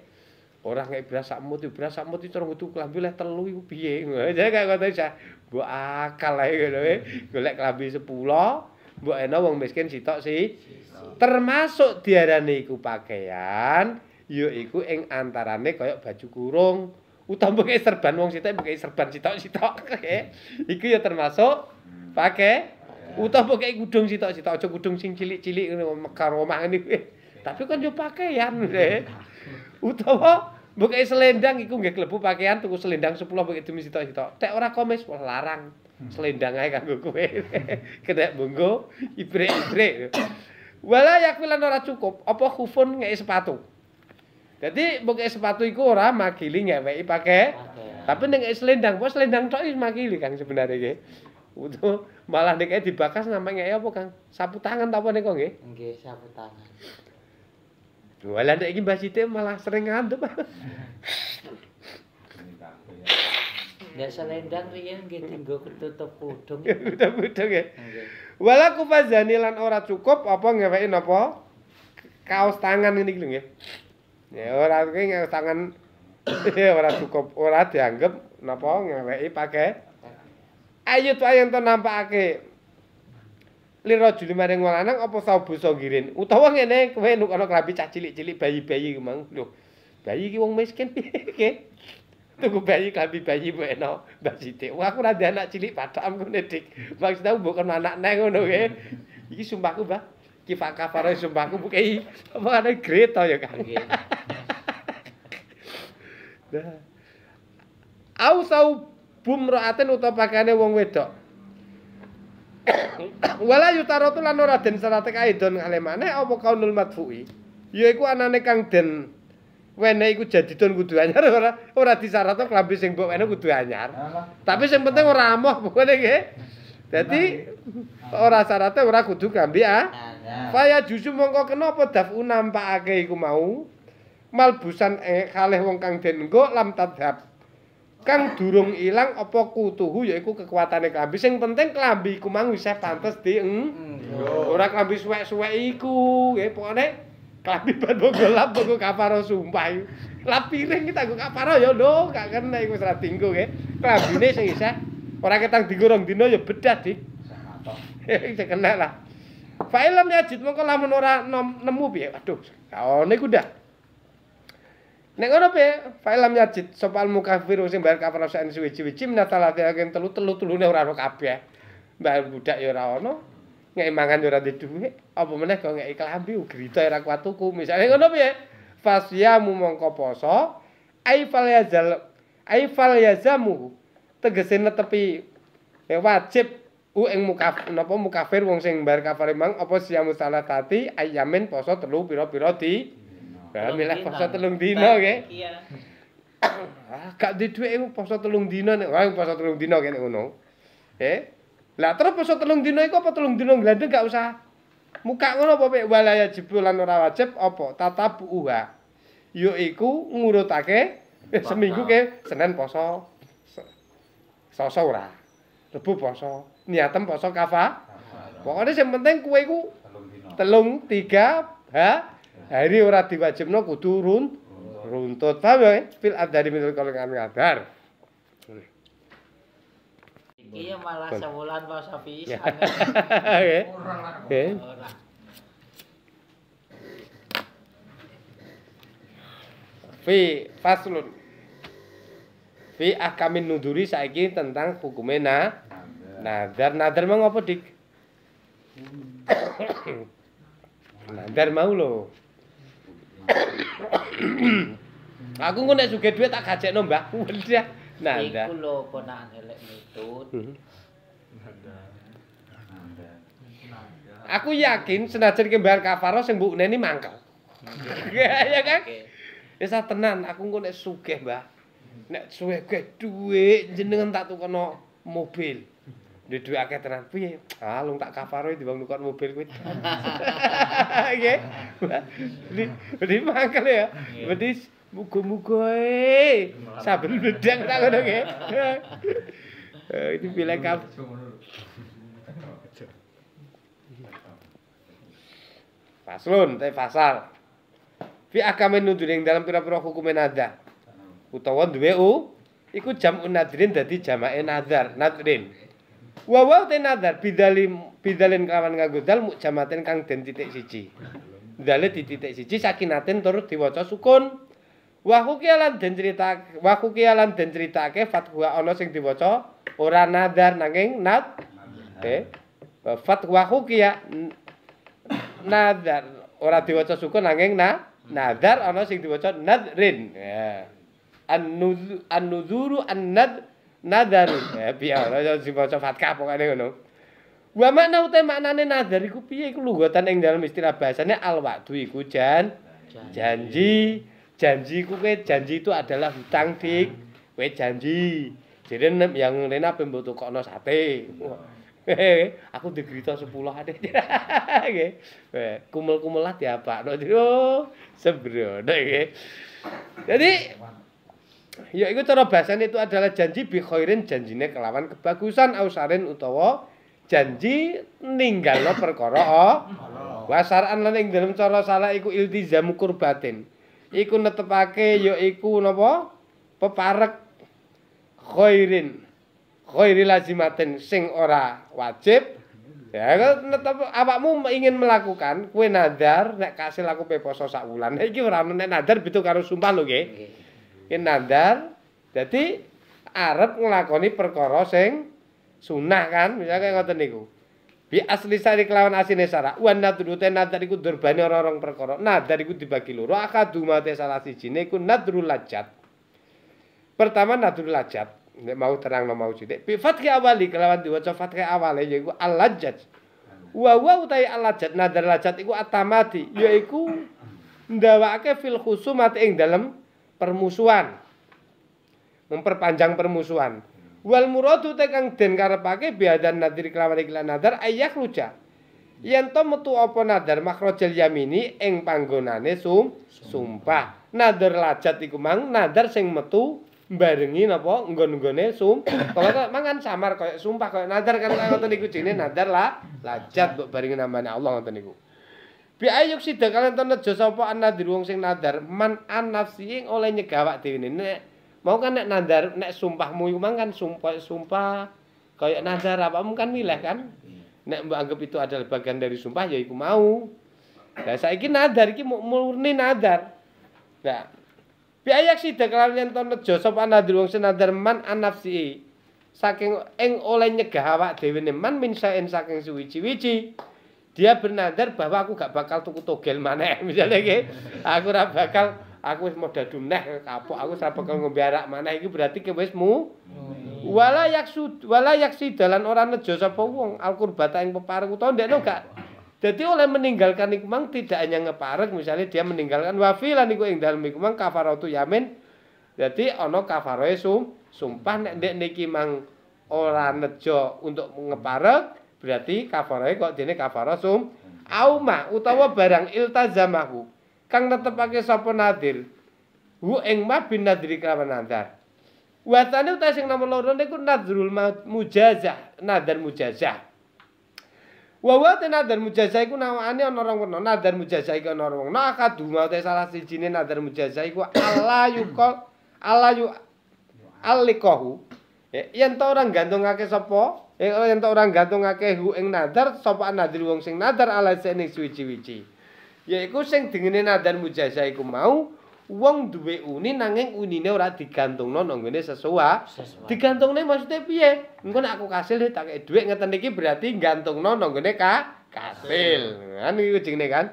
ora ngek beras sakmut beras sakmut itu rong tuku klambi leh telu iku piye ngono kaya ngoten sa mbok akal ae ngono e golek klambi 10 mbok ana wong miskin sitok sih termasuk diarani iku pakaian ya iku ing antarane kaya baju kurung utawa kaya serban wong sitok pakai serban sitok-sitok iku ya termasuk pakai utawa kaya kudung sitok-sitok aja kudung sing cilik-cilik mekar omah ngene tapi kan yo pakaian e. utawa Mbok selendang iku nggak kelebu pakaian tuku selendang sepuluh mbok demi sitok tau Tek ora komis wah larang. Hmm. Selendang kang kanggo kue, Kena bunggo ibre-ibre, Wala yakwilan ora cukup apa kufun ngeki sepatu. Jadi mbok sepatu iku ora makili ngeweki pakai. Tapi dengan selendang, kok selendang ini makili Kang sebenarnya nggih. Udo malah nek dibakas namanya apa Kang? Sapu tangan apa nek kok nggih? Nggih, sapu tangan. Walah nek iki Mbah Siti malah sering ngantuk. Nek selendang riyen nggih dienggo ketutup pudung. Ketutup pudung ya. Walah kufazani lan ora cukup apa ngeweki napa? Kaos tangan ini lho nggih. Ya ora kuwi kaos tangan ora cukup ora dianggap napa ngeweki pake? Ayo tuh yang tuh nampak lira juli maring apa sabu songgirin utawa ngene kowe nuk ana klambi cilik-cilik bayi-bayi mang lho bayi iki wong miskin piye tuku bayi klambi bayi bu eno mbak Siti. wah aku nanti anak cilik padam ngene dik maksud aku bukan anak neng ngono kowe iki sumpahku mbak iki pak kafare sumpahku bu kei apa ana greta ya kang nggih Aku sawu bumroaten utawa pakane wong wedok Wala yutarotu lan ora den serate kaidon kale maneh apa kaunul madfui. Ya iku anane kang den wene iku jadi don kudu anyar ora ora disarate klambi sing mbok wene kudu anyar. Tapi sing penting ora amoh pokoke nggih. Dadi ora syaratnya ora kudu klambi ah. Faya jusu mongko kenapa dafu nampakake iku mau malbusan eh, kalih wong kang den nggo lam tadhab kang durung ilang apa kutuhu yaiku kekuatane klambi sing penting klambi iku mang isih pantes di eng hmm? hmm, iya. ora klambi suwek-suwek iku nggih pokoke klambi ban monggo lap kaparo sumpah lap piring kita nggo kaparo ya lho gak kena iku wis ra dinggo nggih klambine sing isih ora ketang digorong dino ya bedah dik sing kena lah Fa'ilam yajid mongko lamun ora nemu piye aduh kaone ku dah Nek ngono pe, fa'lam sopal mukafir wong sing bayar kafara sen suwi-suwi minatalah ya kan telu telu telune ora ono kabeh. Mbah budak ya ora ono. Ngek mangan ya ora duwe dhuwit. Apa meneh kok ngek iklambi ugrita ora kuat tuku. Misale ngono pe. Fasyamu mongko poso, aifal yazal aifal yazamu tegese netepi ya wajib u ing mukaf napa mukafir wong sing bayar kafare mang apa siamu salatati ayamin poso telu pira-pira di Kamil poso telung dino ge. Iya. Kak di dhuwit poso telung dino nek wae poso telung dino kene ngono. Eh. Lah terus poso telung dino iku apa telung dino glandeng gak usah muka ngono apa pek walaya jebul lan ora wajib apa tatap uha. Yo iku ngurutake seminggu ke Senin poso Selasa ora. Rebo poso, niatem poso kafa. Pokoknya yang penting kue ku telung, telung tiga ha? hari ora diwajibno kudu run runtut paham ya eh? fil adari minul kalangan ngadar iki ya malah sebulan pas sapi nggih nggih fi faslun fi akamin nuduri saiki tentang hukumena na nadar nadar mau apa dik nadar mau loh aku ngono nek sugih dhuwit tak gajekno, Mbah. Wedah. Nah, ndak. Iku lho ponakan elek nutut. Hmm. Aku yakin senajan ki mbayar kafaro sing mbok neni mangkel. Ya kan? Wis tenan, aku ngono nek sugih, Mbah. Nek suwe gawe dhuwit jenengan tak tukono mobil. duit duit akeh tenan piye ah lu tak kafaroi di bang nukar mobil gue oke di mangkel ya berarti muga-muga eh sabun bedang tak ada nggih itu kamu paslon teh pasal fasal fi akamen yang dalam pura-pura hukum nadha utawa dua u ikut jam nadrin jadi jamake nadar nadrin wawaw tenadar bidali bidalin kawan nganggo dal mujamaten kang den titik siji dale di titik siji sakinaten terus diwaca sukun Waku lan den cerita waku lan den critake fatwa ana sing diwaca ora nadhar nanging nat eh fatwa hukia nadhar. ora diwaca sukun nanging na nadar ana sing diwaca nadrin ya yeah. an-nuzuru an nadar ya ora sing maca fatkah pokoke ngono wa makna uta maknane nadar iku piye Ku lugatan ing dalam istilah bahasane al waktu iku jan janji janji ku ke janji itu adalah hutang dik kowe janji jadi yang rena pembutuh kono sate aku digrito 10 ate nggih kumul-kumul lah diapakno jadi oh sebrono nggih jadi Ya iku cara bahasane itu adalah janji bi khairin janjine kelawan kebagusan ausarin utawa janji ninggalno perkara wasaran lan ing dalem cara salah iku iltizam kurbatin. Iku netepake ya iku napa peparek khairin khairi lazimaten sing ora wajib. Ya netep awakmu ingin melakukan kuwe nadar nek kasil aku peposo sak wulan. Iki ora nek nadar bitu karo sumpah lho nggih. yen jadi dadi arep nglakoni perkara sing sunah kan misalnya kaya ngoten niku bi asli sari kelawan asine sara wan nadru ten nadar iku durbane orang-orang perkara nadar iku dibagi loro akadu mate salah sijine iku nadrul lajat pertama nadrul lajat nek mau terang no mau cilik bi fathhi awali kelawan diwaca fathhi awale yaiku al lajat wa wa utai al lajat nadar lajat iku atamati yaiku ndawake fil khusumati ing dalem permusuhan memperpanjang permusuhan wal muradu tekang den karepake biadan nadri kelawan iklan nadar ayah luja yen to metu apa nadar makrojel yamini ing panggonane sum sumpah nadar lajat iku mang nadar sing metu barengi napa nggon-nggone sum kala mangan samar koyo sumpah koyo nadar kan ngoten niku jenenge nadar la lajat mbok barengi namane Allah ngoten niku Bi ayuk sida kalian tono josa apa anna diruang sing nadar Man an nafsi ing oleh nyegawak diwin ini nek, Mau kan nek nadar, nek sumpah muyu kan sumpah sumpah kaya nadar apa mung kan milih kan hmm. Nek mbak anggap itu adalah bagian dari sumpah ya iku mau Nah saiki nadar, iki murni nadar Nah Bi ayuk sida kalian tono josa apa anna diruang sing nadar man an nafsi e. saking ing oleh nyegah awak dhewe man min saking suwi-wici suwi wici dia bernandar bahwa aku gak bakal tuku togel maneh misalnya gitu aku rap bakal aku wis modal dumneh kapok aku rap bakal ngombe arak maneh iki berarti ke wis mu hmm. wala yaksu wala yaksi dalan ora nejo sapa wong alqurbata ing peparing utawa ndekno gak Jadi oleh meninggalkan ikmang tidak hanya ngepareg. misalnya dia meninggalkan wafilan iku ing dalem ikmang kafaratu yamin. Jadi ana kafarae sum, sumpah nek ndek niki mang ora nejo untuk ngepareg. berarti kafarae kok dene kafara sum auma utawa barang iltazamahu kang netepake sapa nadir hu ing ma bin nadri kawan nadar watane utawa sing nomor loro niku nadrul mujazah nadar mujazah wa wa nadar mujazah iku nawane ana rong werna nadar mujazah iku ana rong werna akadu mate salah siji ne nadar mujazah iku alayu kok alayu alikahu eh, yen to ora gantungake sapa Ing yen to orang gantungake hu ing nadar sapa nadir wong sing nadar ala sene suci-suci. Yaiku sing dingene nadar mujasa iku mau wong duwe uni nanging unine ora digantungno nang ngene sesua. Digantungne maksude piye? Engko aku kasil e tak kei dhuwit ngeten iki berarti gantungno nang ngene ka kasil. Kan iki jenenge kan.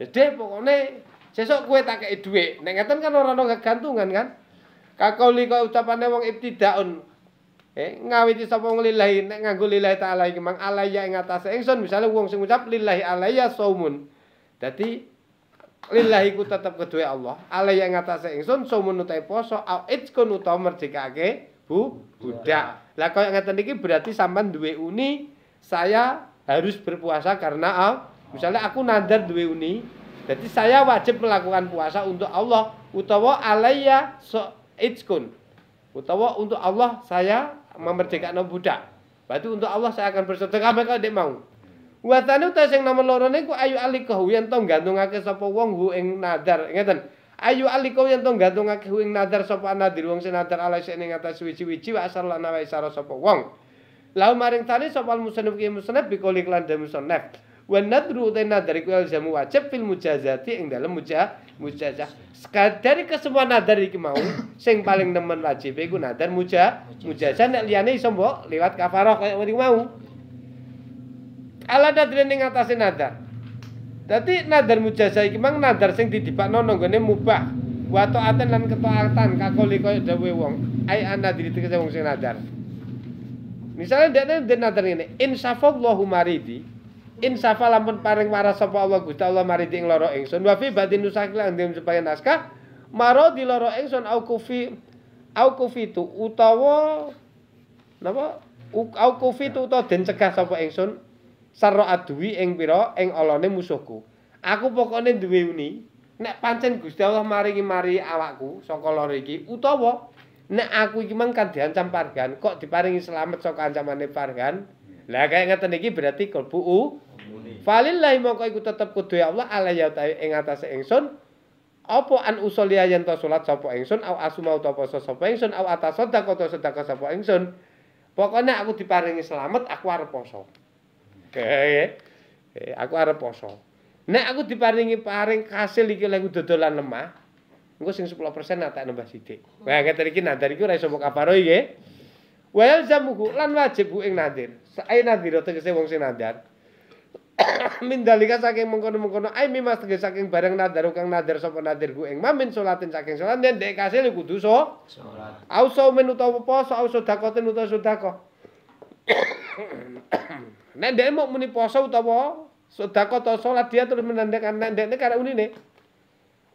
Jadi pokoknya sesok kue tak kei dhuwit. Nek ngeten kan ora ono gantungan kan. Kakau li kok ucapane wong ibtidaun eh ngawiti sapa nglilahi nek nganggo lillahi taala iki mang alayya ing atase ingsun misale wong sing ucap. lillahi alayya saumun dadi lillahi ku tetep keduwe Allah alayya ing atase ingsun saumun utawi poso au itkun utawa merdekake bu budak lah koyo ngaten iki berarti sampean duwe uni saya harus berpuasa karena al misalnya aku nandar duwe uni jadi saya wajib melakukan puasa untuk Allah utawa alayya so itkun utawa untuk Allah saya memerdekakno budak. Berarti untuk Allah saya akan bersedekah mek kok mau. Watane ta sing nomor loro niku ayu alikah yen to gantungake sapa wong hu ing nadar, ngeten. Ayu alikah yen to gantungake hu ing nadar sapa nadir wong sing nadar ala sing atas wiji-wiji wa asal lan wa isara sapa wong. Lau maring tani sapa al musannif ki musannif bi qoli lan demusannif. wa nadru utai nadar iku jamu wajib fil mujazati ing dalam mujah mujazah dari kesemua nadar iki mau sing paling nemen wajib iku nadar muja mujazah nek liyane iso mbok lewat kafarah kaya ngene mau ala nadar ning atase nadar dadi nadar mujazah iki mang nadar sing didibakno nanggone mubah wa taatan lan ketaatan kakoli kaya dawuhe wong ai ana diri tegese wong sing nadar Misalnya dia nanti nanti ini, insafallahu maridi, insafa lampun paring waras sapa Allah Gusti Allah mari ing loro ingsun wa fi batin nusak lan ing supaya naskah maro di loro ingsun au kufi au kufi tu utawa napa au kufi tu utawa den cegah sapa ingsun sarro adwi ing pira ing alane musuhku aku pokoknya duwe uni nek pancen Gusti Allah maringi mari awakku saka loro iki utawa nek aku iki mang kan diancam pargan kok diparingi selamat saka ancamane pargan Lah kaya ngeten iki berarti kalbu Falillahi mongko iku tetep kudu ya Allah ya ta'i ing atase ingsun apa an usolia yen to salat sapa ingsun au asuma utawa poso sapa ingsun au atas sedekah utawa sedekah sapa ingsun pokoknya aku diparingi selamat aku arep poso Oke, ya. aku arep poso nek aku diparingi paring kasil iki lek dodolan lemah engko sing 10% persen tak nambah sithik wah ngeten iki nadar iki ora iso mbok kaparo iki wa lan wajib ing nadir sae nadira tegese wong sing nadir. mindalika saking mengkono-mengkono ai mimas saking bareng nadaru kang nadar sapa nadir ku ing salatin saking salat den dek kasil kudu so salat auso men utawa poso Awso dakoten utawa sedekah nek dek muni poso utawa sedekah utawa salat dia terus menandakan nek dek nek unine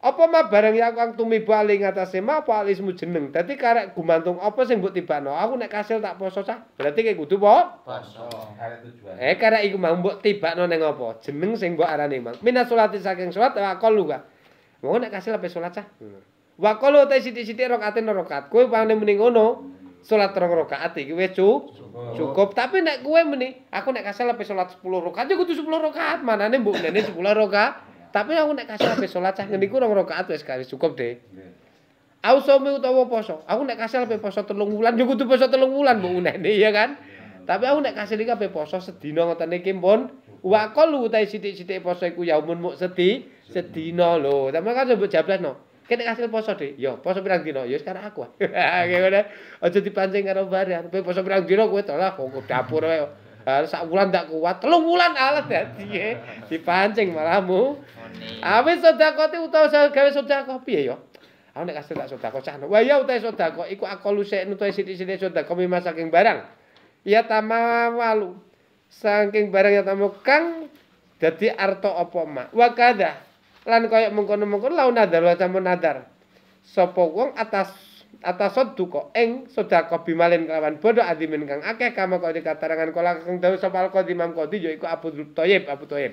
Apa mah barang ya kang tumiba ali ngatasé mah apa alismu jeneng. Dadi karek gumantung apa sing mbok tibakno. Aku nek kasil tak poso cah. Berarti kayak kudu apa? Poso. Karek tujuan. Eh karek iku mah mbok tibakno ning apa? Jeneng sing mbok arani mah. Minas salati saking sholat, wa qalu ka. Wong nek kasil apa salat cah. Hmm. Wa qalu ta sithik-sithik rakaat ten rakaat. Kowe pangane muni ngono. Sholat rong rakaat iki wis cukup. Cukup. Tapi nek kowe muni aku nek kasil apa salat 10 rakaat kudu 10 rakaat. Manane mbok nene 10 rakaat. tapi aku nek kasil habis sholat cah ngeniku rong rokaat wes kali cukup deh aku somi utawa poso aku nek kasil habis poso telung bulan juga tuh poso telung bulan bu unek deh ya kan tapi aku nek kasil ika poso sedina ngotane kimpon wakol wakal utai sitik-sitik poso iku yaumun muk sedi, sedina lo tapi kan sebut jablas no kene kasil poso deh yo poso pirang dina, yo sekarang aku hahaha kaya kaya aja dipancing karo barian poso pirang dina, dino kue lah, kok dapur weh Harus sak wulan ndak kuat, telu wulan alat dadi ah, ah, ah. dipancing malamu. Amin sedekah te utawa saya gawe sedekah piye ya? Aku nek kasih tak sedekah sah. Wah ya utawa sedekah iku aku lusek nutuhi sithik-sithik sedekah mimah barang. Ya tamawalu. Saking barang ya tamu kang dadi arto apa mak. Wa kada lan koyo mengkono-mengkono launa dalu sampun nadar. Sopo wong atas atas duko eng sodako bimalin kelawan bodoh adimin kang akeh kama kau dikatarangan kola kang dawu sopal kau dimam kau dijo iku abu toyib abu toyib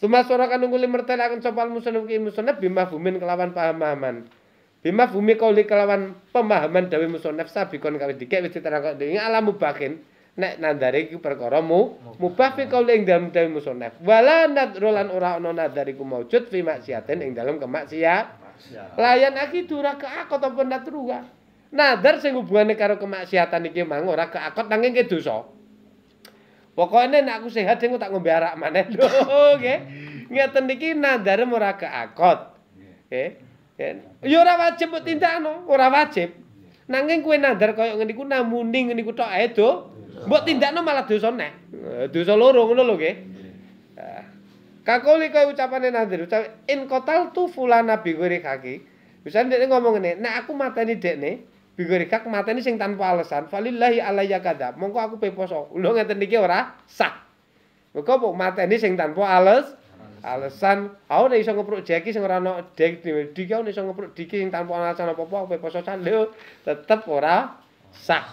Sumasorakan sora kanunggu limertel akan sopal musunem ki musunep bima bumin kelawan pahamahaman Bima bumi kau kelawan pemahaman dawi musunep sabikon kon kawit dikek wisi terang kau alam mubakin Nek nandari ki perkoromu mubah fi kau ing dalem dawi musunep Wala nadrolan ora ono nadariku mawujud fi maksiatin ing dalem kemaksiat Layan aki dura ke akot apa nda teruga. Nadar sing hubungane karo kemaksiatan iki mang ora ke akot nanging ke dosa. Pokoknya nek aku sehat sing tak ngombe arak maneh lho nggih. Ngeten iki nadar ora ke akot. oke. Ya ora wajib mbok tindakno, ora wajib. Nanging kue nadar kaya ngene iku namuning ngene iku tok ae do. Mbok tindakno malah dosa nek. Dosa loro ngono lho nggih. Kakuli kaya ucapannya nandir, ucap, in kotal tu fulan nabi gue rekaki. Misalnya dia ngomong ini, nah aku mateni dek nih, bigori kak mateni sing tanpa alasan, falillahi alaiya kada, mongko aku peposo, lo ngerti niki ora, sah. Mongko mau mateni sing tanpa alas, alesan, aku udah iso ngepruk jeki sing rano dek nih, dike aku iso ngepruk diki sing tanpa alasan apa-apa, aku peposo san, lo tetep ora, sah.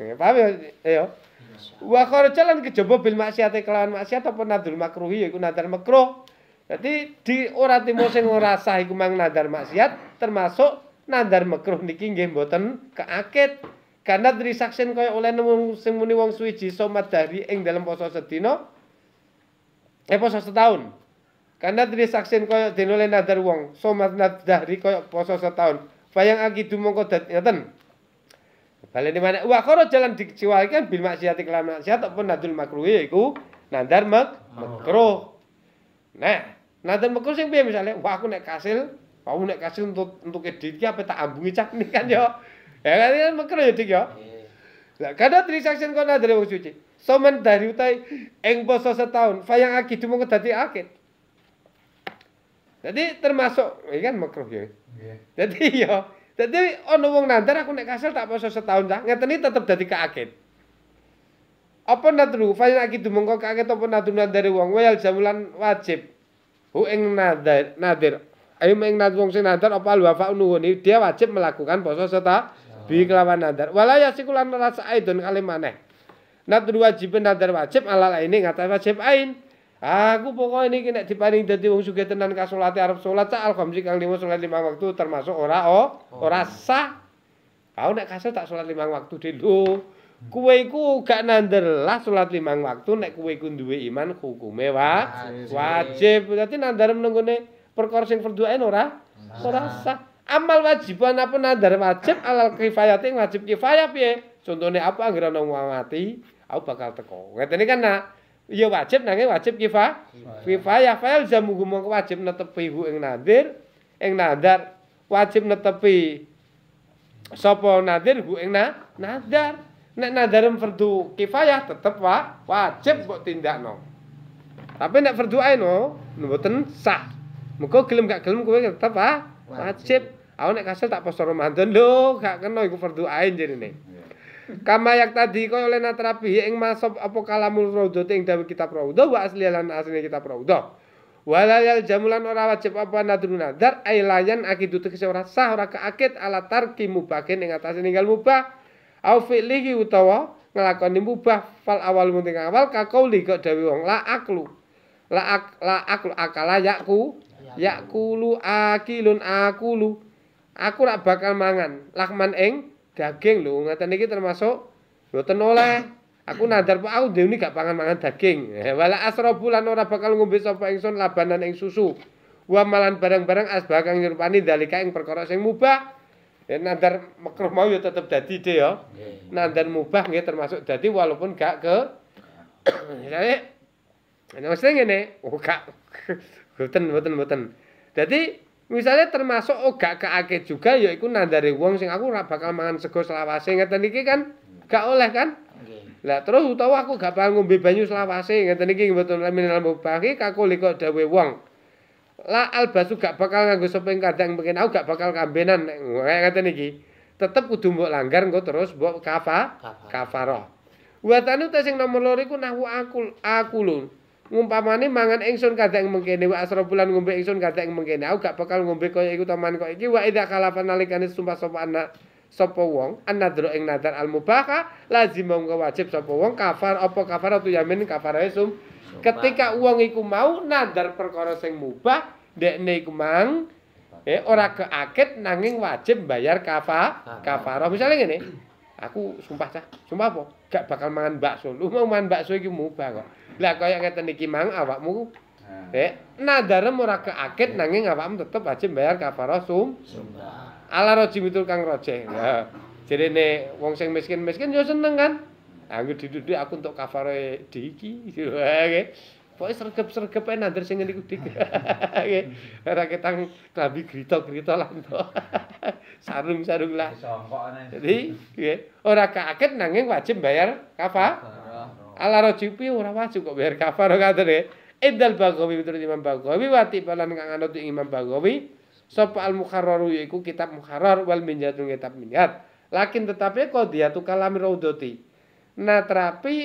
Eh, paham ya, ayo. Wa kharajalan kejaba bil maksiate kelawan maksiat apa nadhur makruhi yaiku nadhar makruh. Dadi di ora timo sing ora sah iku mang nadhar maksiat termasuk nadhar makruh niki nggih mboten keakit. Karena dari saksin kaya oleh nemu sing muni wong suwiji somat dari ing dalam poso sedina eh poso setahun. Karena dari saksin kaya den oleh nadhar wong somat nadhari kaya poso setahun. Bayang akidu dumong dadi ngeten. Balik di mana? Wa koro jalan dikecualikan bil maksiat iklan maksiat ataupun nadul makruh yaiku nandar mak makruh. Oh. Nah, nadul makruh sing piye misalnya wah aku nek kasil, aku nek kasil untuk untuk edit ki apa tak ambungi cak nih kan yo. Ya kan ini makruh ya dik yo. Iya. Lah kada transaction kono dari wong suci. Somen dari utai eng poso setahun, fayang akid mung dadi akid. Jadi termasuk, ini ya kan makruh ya. Iya. Jadi yo Dadi ana wong nandar aku nek kasil tak poso setahun ta. Ngeteni tetep dadi kaget. Apa nadru fayna iki dumengko kaget apa nadru nandar wong wayal jamulan wajib. Hu ing nadar nadir. Ayo ing nadru wong sing nandar apa al wafa nuwuni dia wajib melakukan poso seta bi kelawan nandar. Wala yasikulan rasa aidun kalimane. Nadru wajibin nadar wajib ala ini ngata wajib ain. Aku pokoknya ini kena diparing dadi wong sugih tenan ka salate arep salat cak alhamdulillah kang lima salat lima waktu termasuk ora oh, ora sah. Kau nek kasil tak salat limang waktu dulu. Kue ku gak nandelah salat limang waktu nek kue ku duwe iman hukume wa ah, wajib. Dadi nandar menunggune perkara sing berdoa ora ah. ora sah. Amal wajib ana apa nandar wajib alal kifayate wajib kifayah piye? Contone apa anggere wong mati, aku bakal teko. Ngene kan nak? ya wajib nanging wajib kifah kifayah fa yalzamu wajib netepi hu ing nadir ing nadar wajib netepi sapa nadir hu ing na, nadar nek nadar fardu kifayah tetep wa, wajib mbok tindakno tapi nek fardu ain no mboten sah muga gelem gak gelem kowe tetep wa, wajib aku nek kasil tak poso romantun lho gak kena iku fardu ain jenenge Kama yak tadi kau oleh terapi. ing masop apa kalamul raudha ing kitab raudha wa asli lan asline kitab raudha. Walayal jamulan ora wajib apa nadru nadar ailayan akidu tekes ora sah ora kaakid ala tarki mubakin ing atase ninggal mubah au lihi utawa nglakoni mubah fal awal munting awal ka kauli kok dawuh wong la aklu la ak, akala yakku yakulu akilun akulu aku rak bakal mangan lakman ing daging lho ngaten iki termasuk mboten oleh aku nandar aku dewi gak pangan mangan daging wala asrobu lan ora bakal ngombe sapa ingsun labanan ing susu wa malan barang-barang asbah kang nyerupani dalika ing perkara sing mubah ya nandar makruh mau ya tetep dadi de ya nandar mubah nggih termasuk dadi walaupun gak ke jadi ana sing ngene oh gak mboten mboten mboten dadi Misalnya termasuk ogak oh, keake juga ya iku nandare wong sing aku ora bakal mangan sego selawase ngeten iki kan gak oleh kan? Nggih. Lah terus utawa aku gak bakal ngombe banyu selawase ngeten iki mboten mineral mubahi kakule kok dawe wong. Lah albasu gak bakal nganggo seping kadang mungkin aku gak bakal kambenan kayak ngeten iki. Tetep kudu mbok langgar engko terus mbok kafa kafaroh. Kafa. Kafa tanu sing nomor loro iku nahwu akul akulun. Ngumpamane mangan ingsun kadang mengkene wa asra bulan ngombe ingsun kadang mengkene aku gak bakal ngombe kaya iku taman kok iki wa idza kalafa nalikane sumpah sapa anak sapa wong anadro ing nadar al mubaha lazim wong wajib sapa wong kafar apa kafar atau yamin kafar sum ketika wong iku mau nadar perkara sing mubah ndekne iku mang eh ora keakit nanging wajib bayar kafa kafara misale ngene aku sumpah cah sumpah apa gak bakal mangan bakso lu mau mangan bakso iki mubah kok Lah kau kaya kata niki mang awakmu nah. eh nadare ke akhir nah. nanging awakmu tetep wajib bayar kafarah sum. Ala roji itu kang roce, jadi ne wong seng miskin-miskin jauh seneng kan. Aku diduduk aku untuk kafare diki Oke. Pokoknya serkep serkep ae nandur seng yang iku dik. Nggih. Ora ketang klambi grita-grita Sarung-sarung lah. Jadi, Orang ke kaget nanging wajib bayar kafa. ala rajupi ora wajib kok bayar kafaro kadere idal bagawi menurut imam bagawi wati balan imam bagawi sapa al mukharraru yaiku kitab mukharrar wal minjatun kitab minyat lakin tetapi kodiatu dia tu kalam raudhati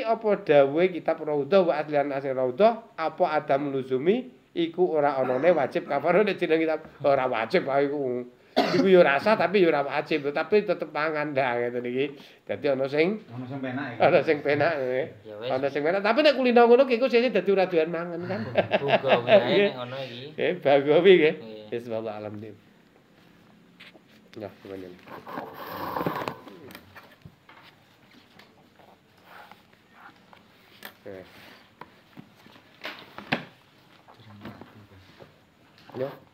apa dawe kitab raudha wa adlian asin raudha Apa ada meluzumi, Iku ora onone wajib Kapan ini jenang kitab Ora wajib Iku iku yo rasa tapi yo ora wajib tapi tetep mangan dah gitu niki dadi ana sing ana sing penak ya. ana sing penak eh. ya ana sing penak tapi nek kulino ngono iku sesuk dadi ora doyan mangan kan bagawi iya. nek ngono iki eh bagawi nggih iya. wis wallahu alam dim ya kemudian eh. Yeah.